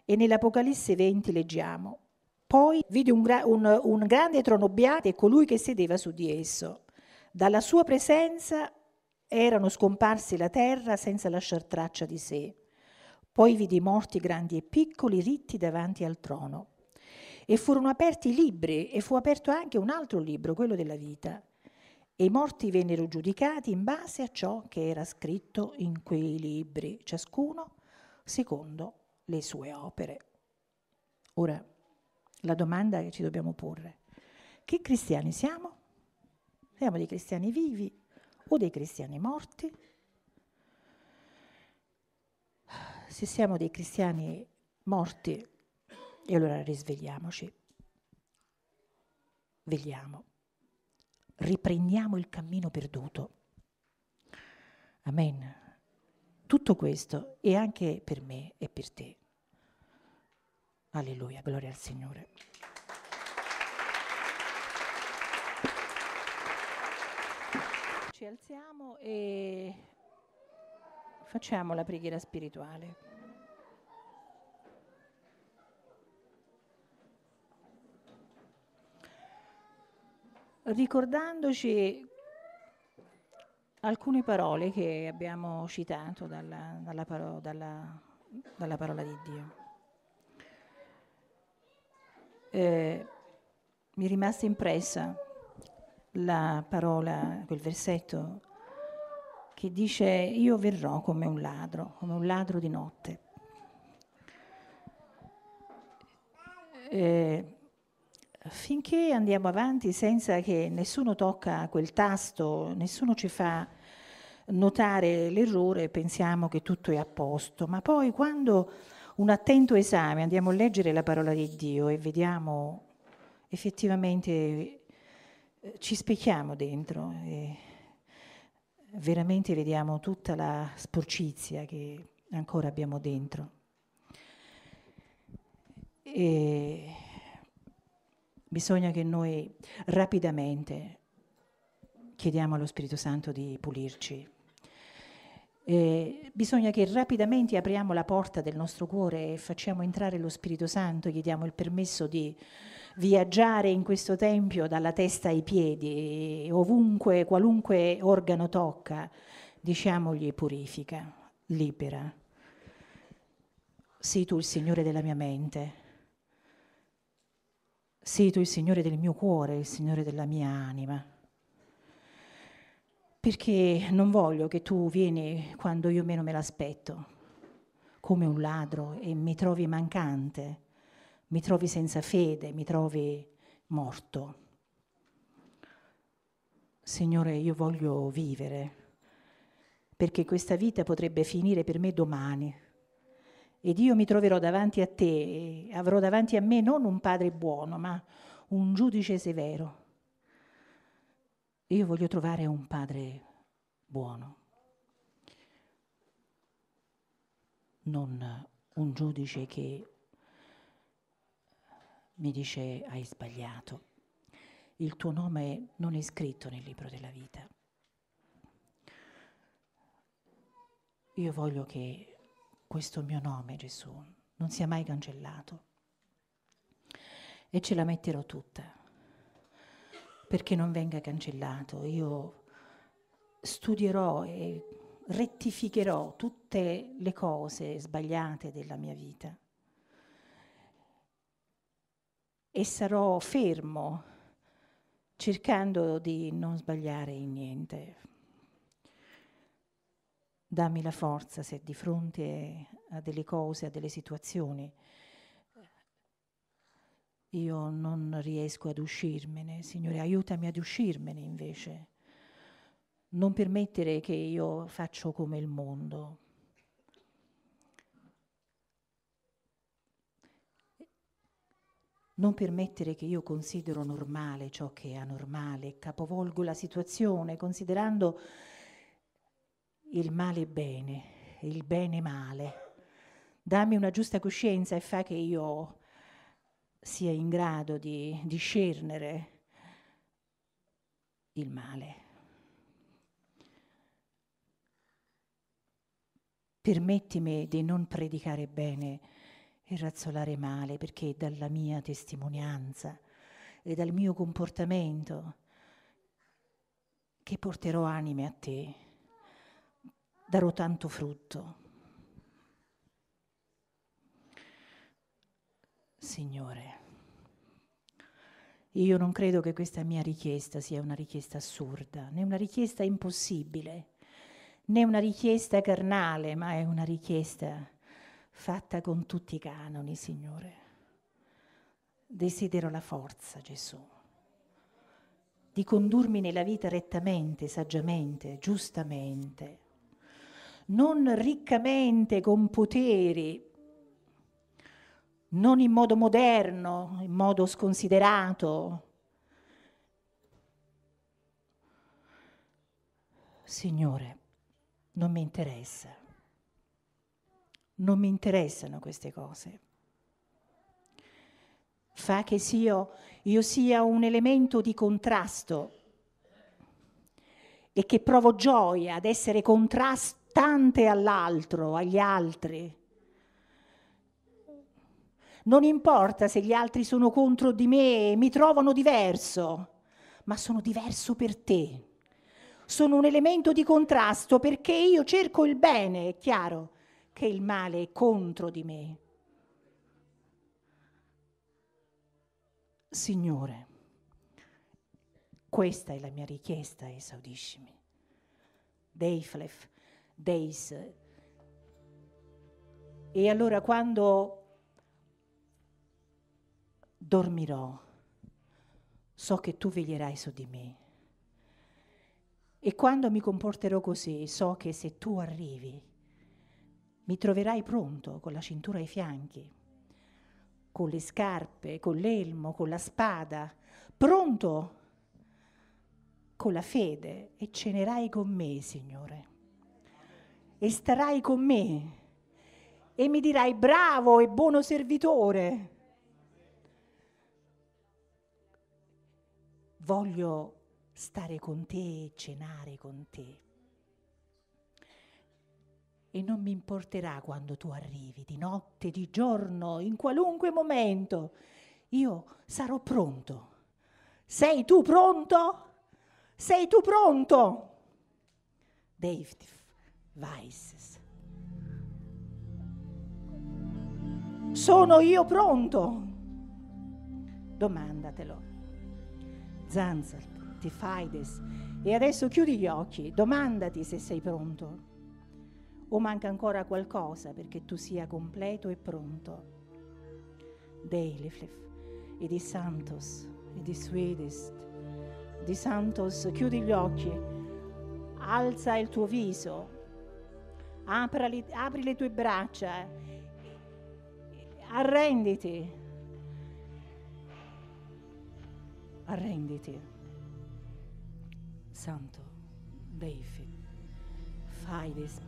B: E nell'Apocalisse 20 leggiamo, poi vide un, gra- un, un grande trono biato e colui che sedeva su di esso. Dalla sua presenza erano scomparsi la terra senza lasciar traccia di sé. Poi vidi morti grandi e piccoli ritti davanti al trono e furono aperti libri e fu aperto anche un altro libro, quello della vita. E i morti vennero giudicati in base a ciò che era scritto in quei libri, ciascuno secondo le sue opere. Ora, la domanda che ci dobbiamo porre, che cristiani siamo? Siamo dei cristiani vivi o dei cristiani morti? Se siamo dei cristiani morti, e allora risvegliamoci, vegliamo, riprendiamo il cammino perduto. Amen. Tutto questo è anche per me e per te. Alleluia, gloria al Signore. Ci alziamo e facciamo la preghiera spirituale. ricordandoci alcune parole che abbiamo citato dalla, dalla, paro, dalla, dalla parola di Dio. Eh, mi è rimasta impressa la parola, quel versetto che dice io verrò come un ladro, come un ladro di notte. Eh, finché andiamo avanti senza che nessuno tocca quel tasto, nessuno ci fa notare l'errore, pensiamo che tutto è a posto, ma poi quando un attento esame andiamo a leggere la parola di Dio e vediamo effettivamente eh, ci specchiamo dentro e veramente vediamo tutta la sporcizia che ancora abbiamo dentro. E bisogna che noi rapidamente chiediamo allo Spirito Santo di pulirci. Eh, bisogna che rapidamente apriamo la porta del nostro cuore e facciamo entrare lo Spirito Santo, gli diamo il permesso di viaggiare in questo tempio dalla testa ai piedi, ovunque, qualunque organo tocca, diciamogli purifica, libera. Sii tu il Signore della mia mente Sii tu il Signore del mio cuore, il Signore della mia anima. Perché non voglio che tu vieni quando io meno me l'aspetto, come un ladro, e mi trovi mancante, mi trovi senza fede, mi trovi morto. Signore, io voglio vivere, perché questa vita potrebbe finire per me domani, ed io mi troverò davanti a te, e avrò davanti a me non un padre buono, ma un giudice severo. Io voglio trovare un padre buono, non un giudice che mi dice hai sbagliato, il tuo nome non è scritto nel libro della vita. Io voglio che questo mio nome, Gesù, non sia mai cancellato. E ce la metterò tutta, perché non venga cancellato. Io studierò e rettificherò tutte le cose sbagliate della mia vita e sarò fermo cercando di non sbagliare in niente dammi la forza se di fronte a delle cose, a delle situazioni, io non riesco ad uscirmene. Signore, aiutami ad uscirmene invece. Non permettere che io faccio come il mondo. Non permettere che io considero normale ciò che è anormale, capovolgo la situazione considerando il male bene, il bene male. Dammi una giusta coscienza e fa che io sia in grado di discernere il male. Permettimi di non predicare bene e razzolare male, perché dalla mia testimonianza e dal mio comportamento che porterò anime a te darò tanto frutto. Signore, io non credo che questa mia richiesta sia una richiesta assurda, né una richiesta impossibile, né una richiesta carnale, ma è una richiesta fatta con tutti i canoni, Signore. Desidero la forza, Gesù, di condurmi nella vita rettamente, saggiamente, giustamente non riccamente con poteri, non in modo moderno, in modo sconsiderato. Signore, non mi interessa. Non mi interessano queste cose. Fa che io, io sia un elemento di contrasto e che provo gioia ad essere contrasto importante all'altro, agli altri. Non importa se gli altri sono contro di me, mi trovano diverso, ma sono diverso per te. Sono un elemento di contrasto perché io cerco il bene, è chiaro, che il male è contro di me. Signore, questa è la mia richiesta, esaudiscimi. Deiflef days. E allora quando dormirò, so che tu veglierai su di me. E quando mi comporterò così, so che se tu arrivi, mi troverai pronto con la cintura ai fianchi, con le scarpe, con l'elmo, con la spada, pronto con la fede e cenerai con me, Signore e starai con me e mi dirai bravo e buono servitore. Voglio stare con te, e cenare con te. E non mi importerà quando tu arrivi, di notte, di giorno, in qualunque momento. Io sarò pronto. Sei tu pronto? Sei tu pronto? Dave, Weißes. Sono io pronto? Domandatelo. ti fai Tifides, e adesso chiudi gli occhi, domandati se sei pronto. O manca ancora qualcosa perché tu sia completo e pronto. Deiliflef, e di Santos, e di Swedist, di Santos, chiudi gli occhi, alza il tuo viso, Aprali, apri le tue braccia, eh. arrenditi, arrenditi. Santo, deifi, fai des,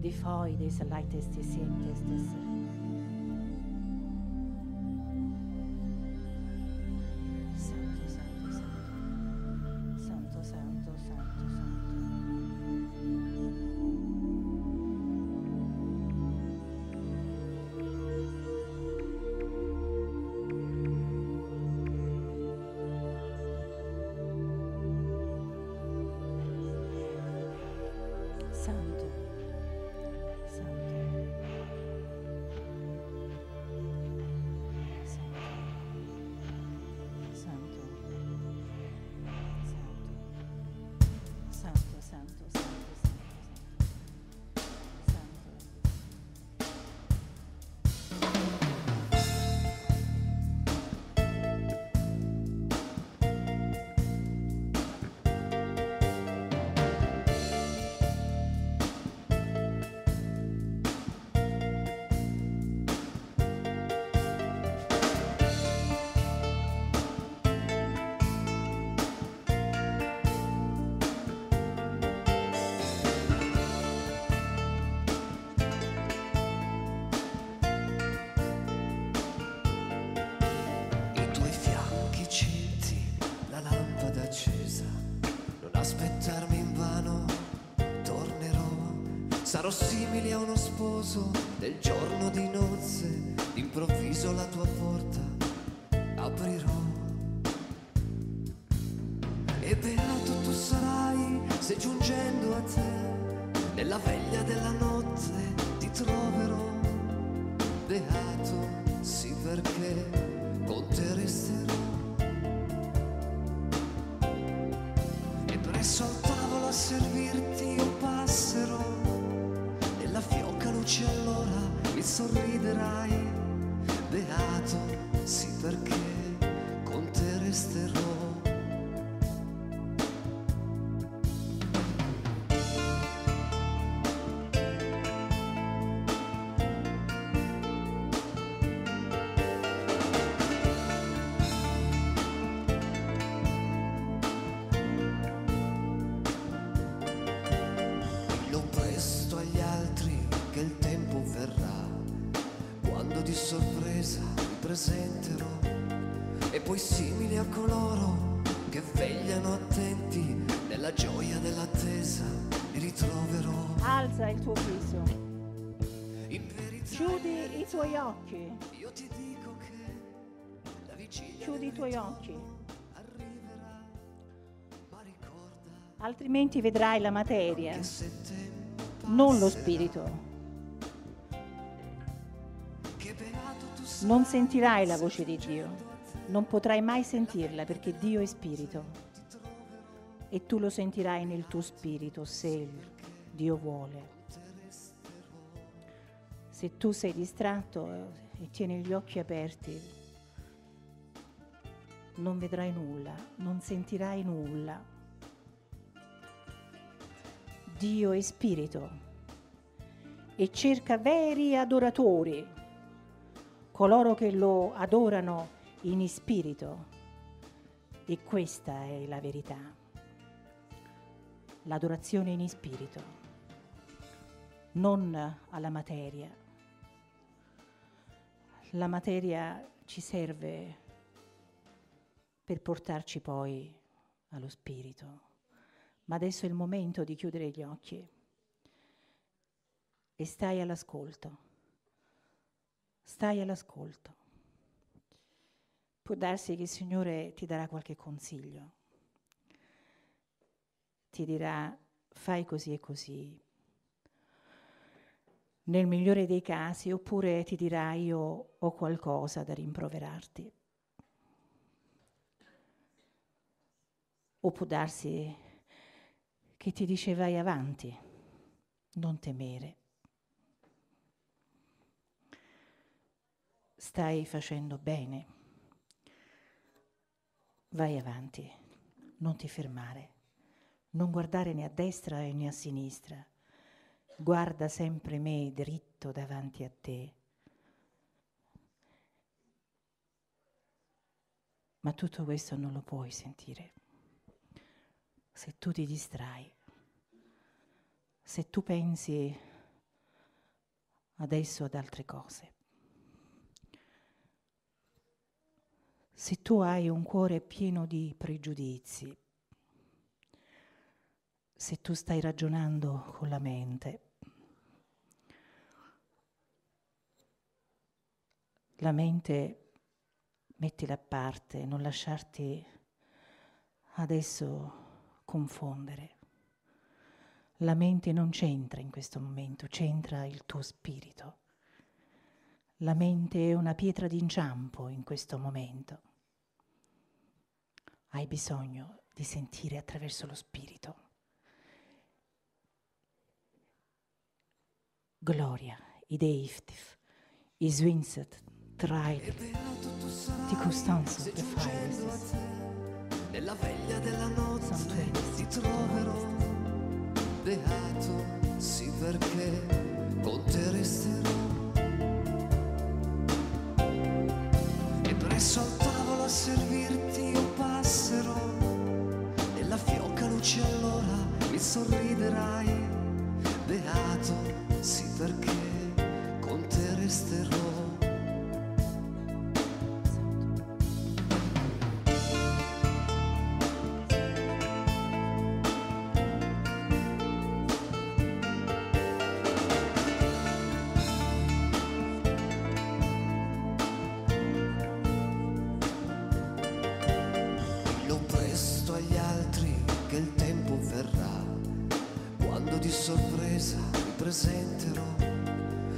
B: di foi des leitestes sientes
A: simile a uno sposo del giorno di nozze, d'improvviso la tua porta aprirò. E beato tu sarai se giungendo a te, nella veglia della notte ti troverò. Beato sì perché con te resterò. sorriderai, beato
B: tuoi occhi.
A: Io ti dico che la Chiudi i tuoi occhi. Arriverà,
B: ma ricorda. Altrimenti vedrai la materia, non lo spirito. Non sentirai la voce di Dio. Non potrai mai sentirla perché Dio è spirito. E tu lo sentirai nel tuo spirito se Dio vuole se tu sei distratto eh, e tieni gli occhi aperti, non vedrai nulla, non sentirai nulla. Dio è spirito e cerca veri adoratori, coloro che lo adorano in spirito. E questa è la verità, l'adorazione in spirito, non alla materia, la materia ci serve per portarci poi allo spirito. Ma adesso è il momento di chiudere gli occhi e stai all'ascolto. Stai all'ascolto. Può darsi che il Signore ti darà qualche consiglio. Ti dirà fai così e così, nel migliore dei casi, oppure ti dirà io ho qualcosa da rimproverarti. O può darsi che ti dice vai avanti, non temere. Stai facendo bene. Vai avanti, non ti fermare, non guardare né a destra né a sinistra guarda sempre me dritto davanti a te. Ma tutto questo non lo puoi sentire. Se tu ti distrai, se tu pensi adesso ad altre cose, se tu hai un cuore pieno di pregiudizi, se tu stai ragionando con la mente, la mente mettila a parte, non lasciarti adesso confondere. La mente non c'entra in questo momento, c'entra il tuo spirito. La mente è una pietra d'inciampo in questo momento. Hai bisogno di sentire attraverso lo spirito. Gloria, ideiftif, iswinset, Traide di Costanzo
A: De Faises. Nella veglia della notte ti troverò beato, sì perché con te resterò. E presso al tavolo a servirti io passerò, nella fioca luce allora mi sorriderai, beato, sì perché con te resterò. sorpresa mi presenterò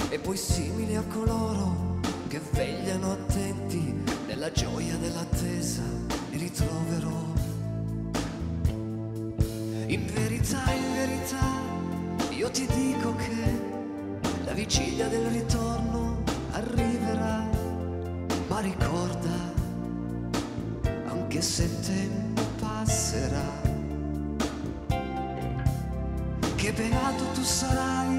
A: e poi simili a coloro che vegliano attenti nella gioia dell'attesa mi ritroverò. In verità, in verità, io ti dico che la vigilia del ritorno arriverà, ma ricorda anche settembre tudo será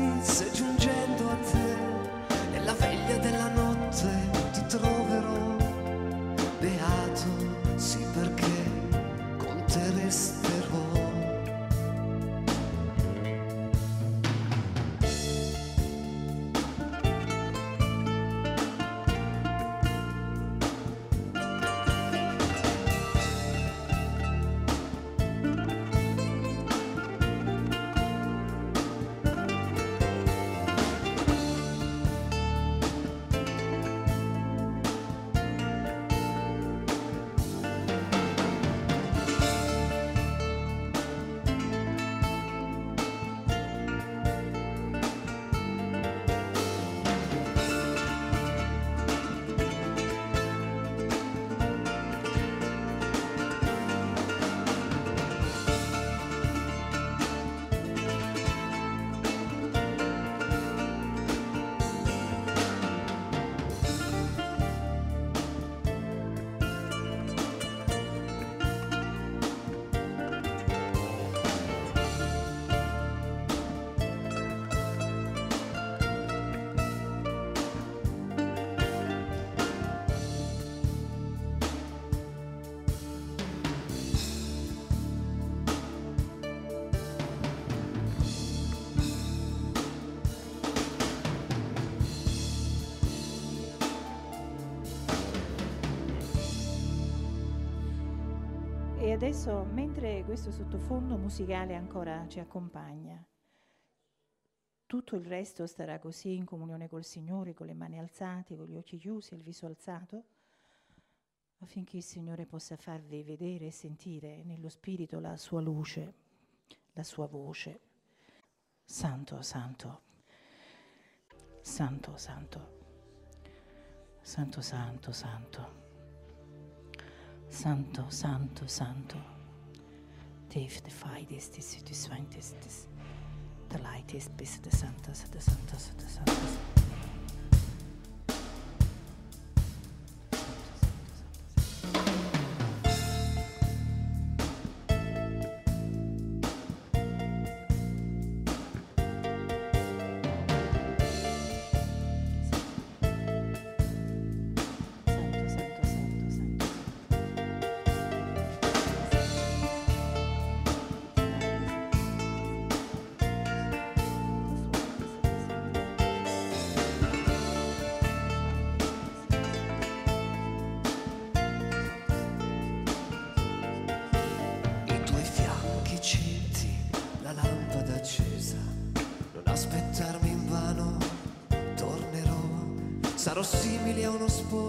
B: Adesso, mentre questo sottofondo musicale ancora ci accompagna, tutto il resto starà così in comunione col Signore, con le mani alzate, con gli occhi chiusi, il viso alzato, affinché il Signore possa farvi vedere e sentire nello Spirito la sua luce, la sua voce. Santo, santo, santo, santo, santo, santo, santo. Santo, Santo, Santo. Tiefdefy this, this, this, this, this, the lightest, bis, the Santos, the Santos, the Santos.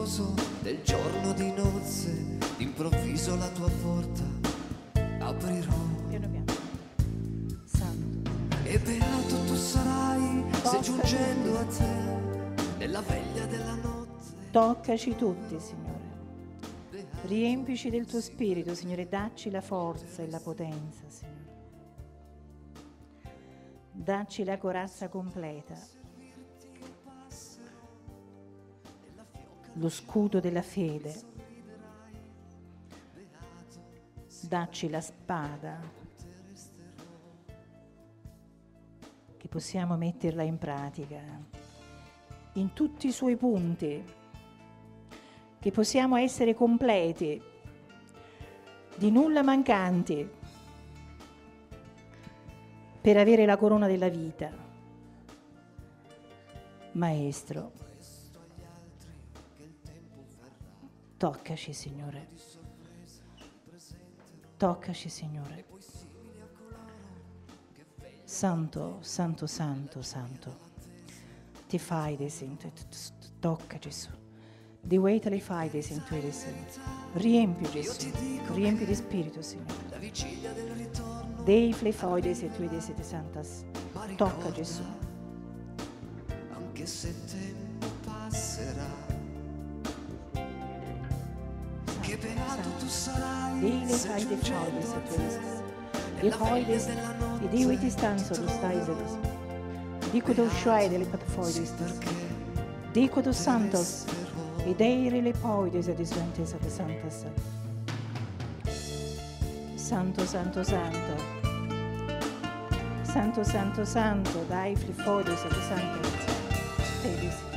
A: nervoso del giorno di nozze, d'improvviso la tua porta aprirò. Piano piano. Santo. E beato tu sarai Toccaci se giungendo a te nella veglia della notte. Toccaci tutti, Signore.
B: Riempici del tuo spirito, Signore, dacci la forza e la potenza, Signore. Dacci la corazza completa lo scudo della fede. Dacci la spada che possiamo metterla in pratica in tutti i suoi punti, che possiamo essere completi, di nulla mancanti, per avere la corona della vita. Maestro, Toccaci, Signore. Toccaci, Signore. Santo, santo, santo, santo. Ti fai dei sensi, tocca Gesù. Di way te li fai dei sentire, Riempi Gesù, riempi di spirito, Signore. Dei flefoides e tue dei sete santas. Tocca Gesù.
A: Anche se Dino fai de ciaudi se tu esi. Di hoides,
B: di uiti stanzo lo staisedos. Dico do shuai delle patfoidistis. Dico do santos, i dei le poides di isventesa de santas. Santo, santo, santo. Santo, santo, santo, dai flifodes ad santas. Felice.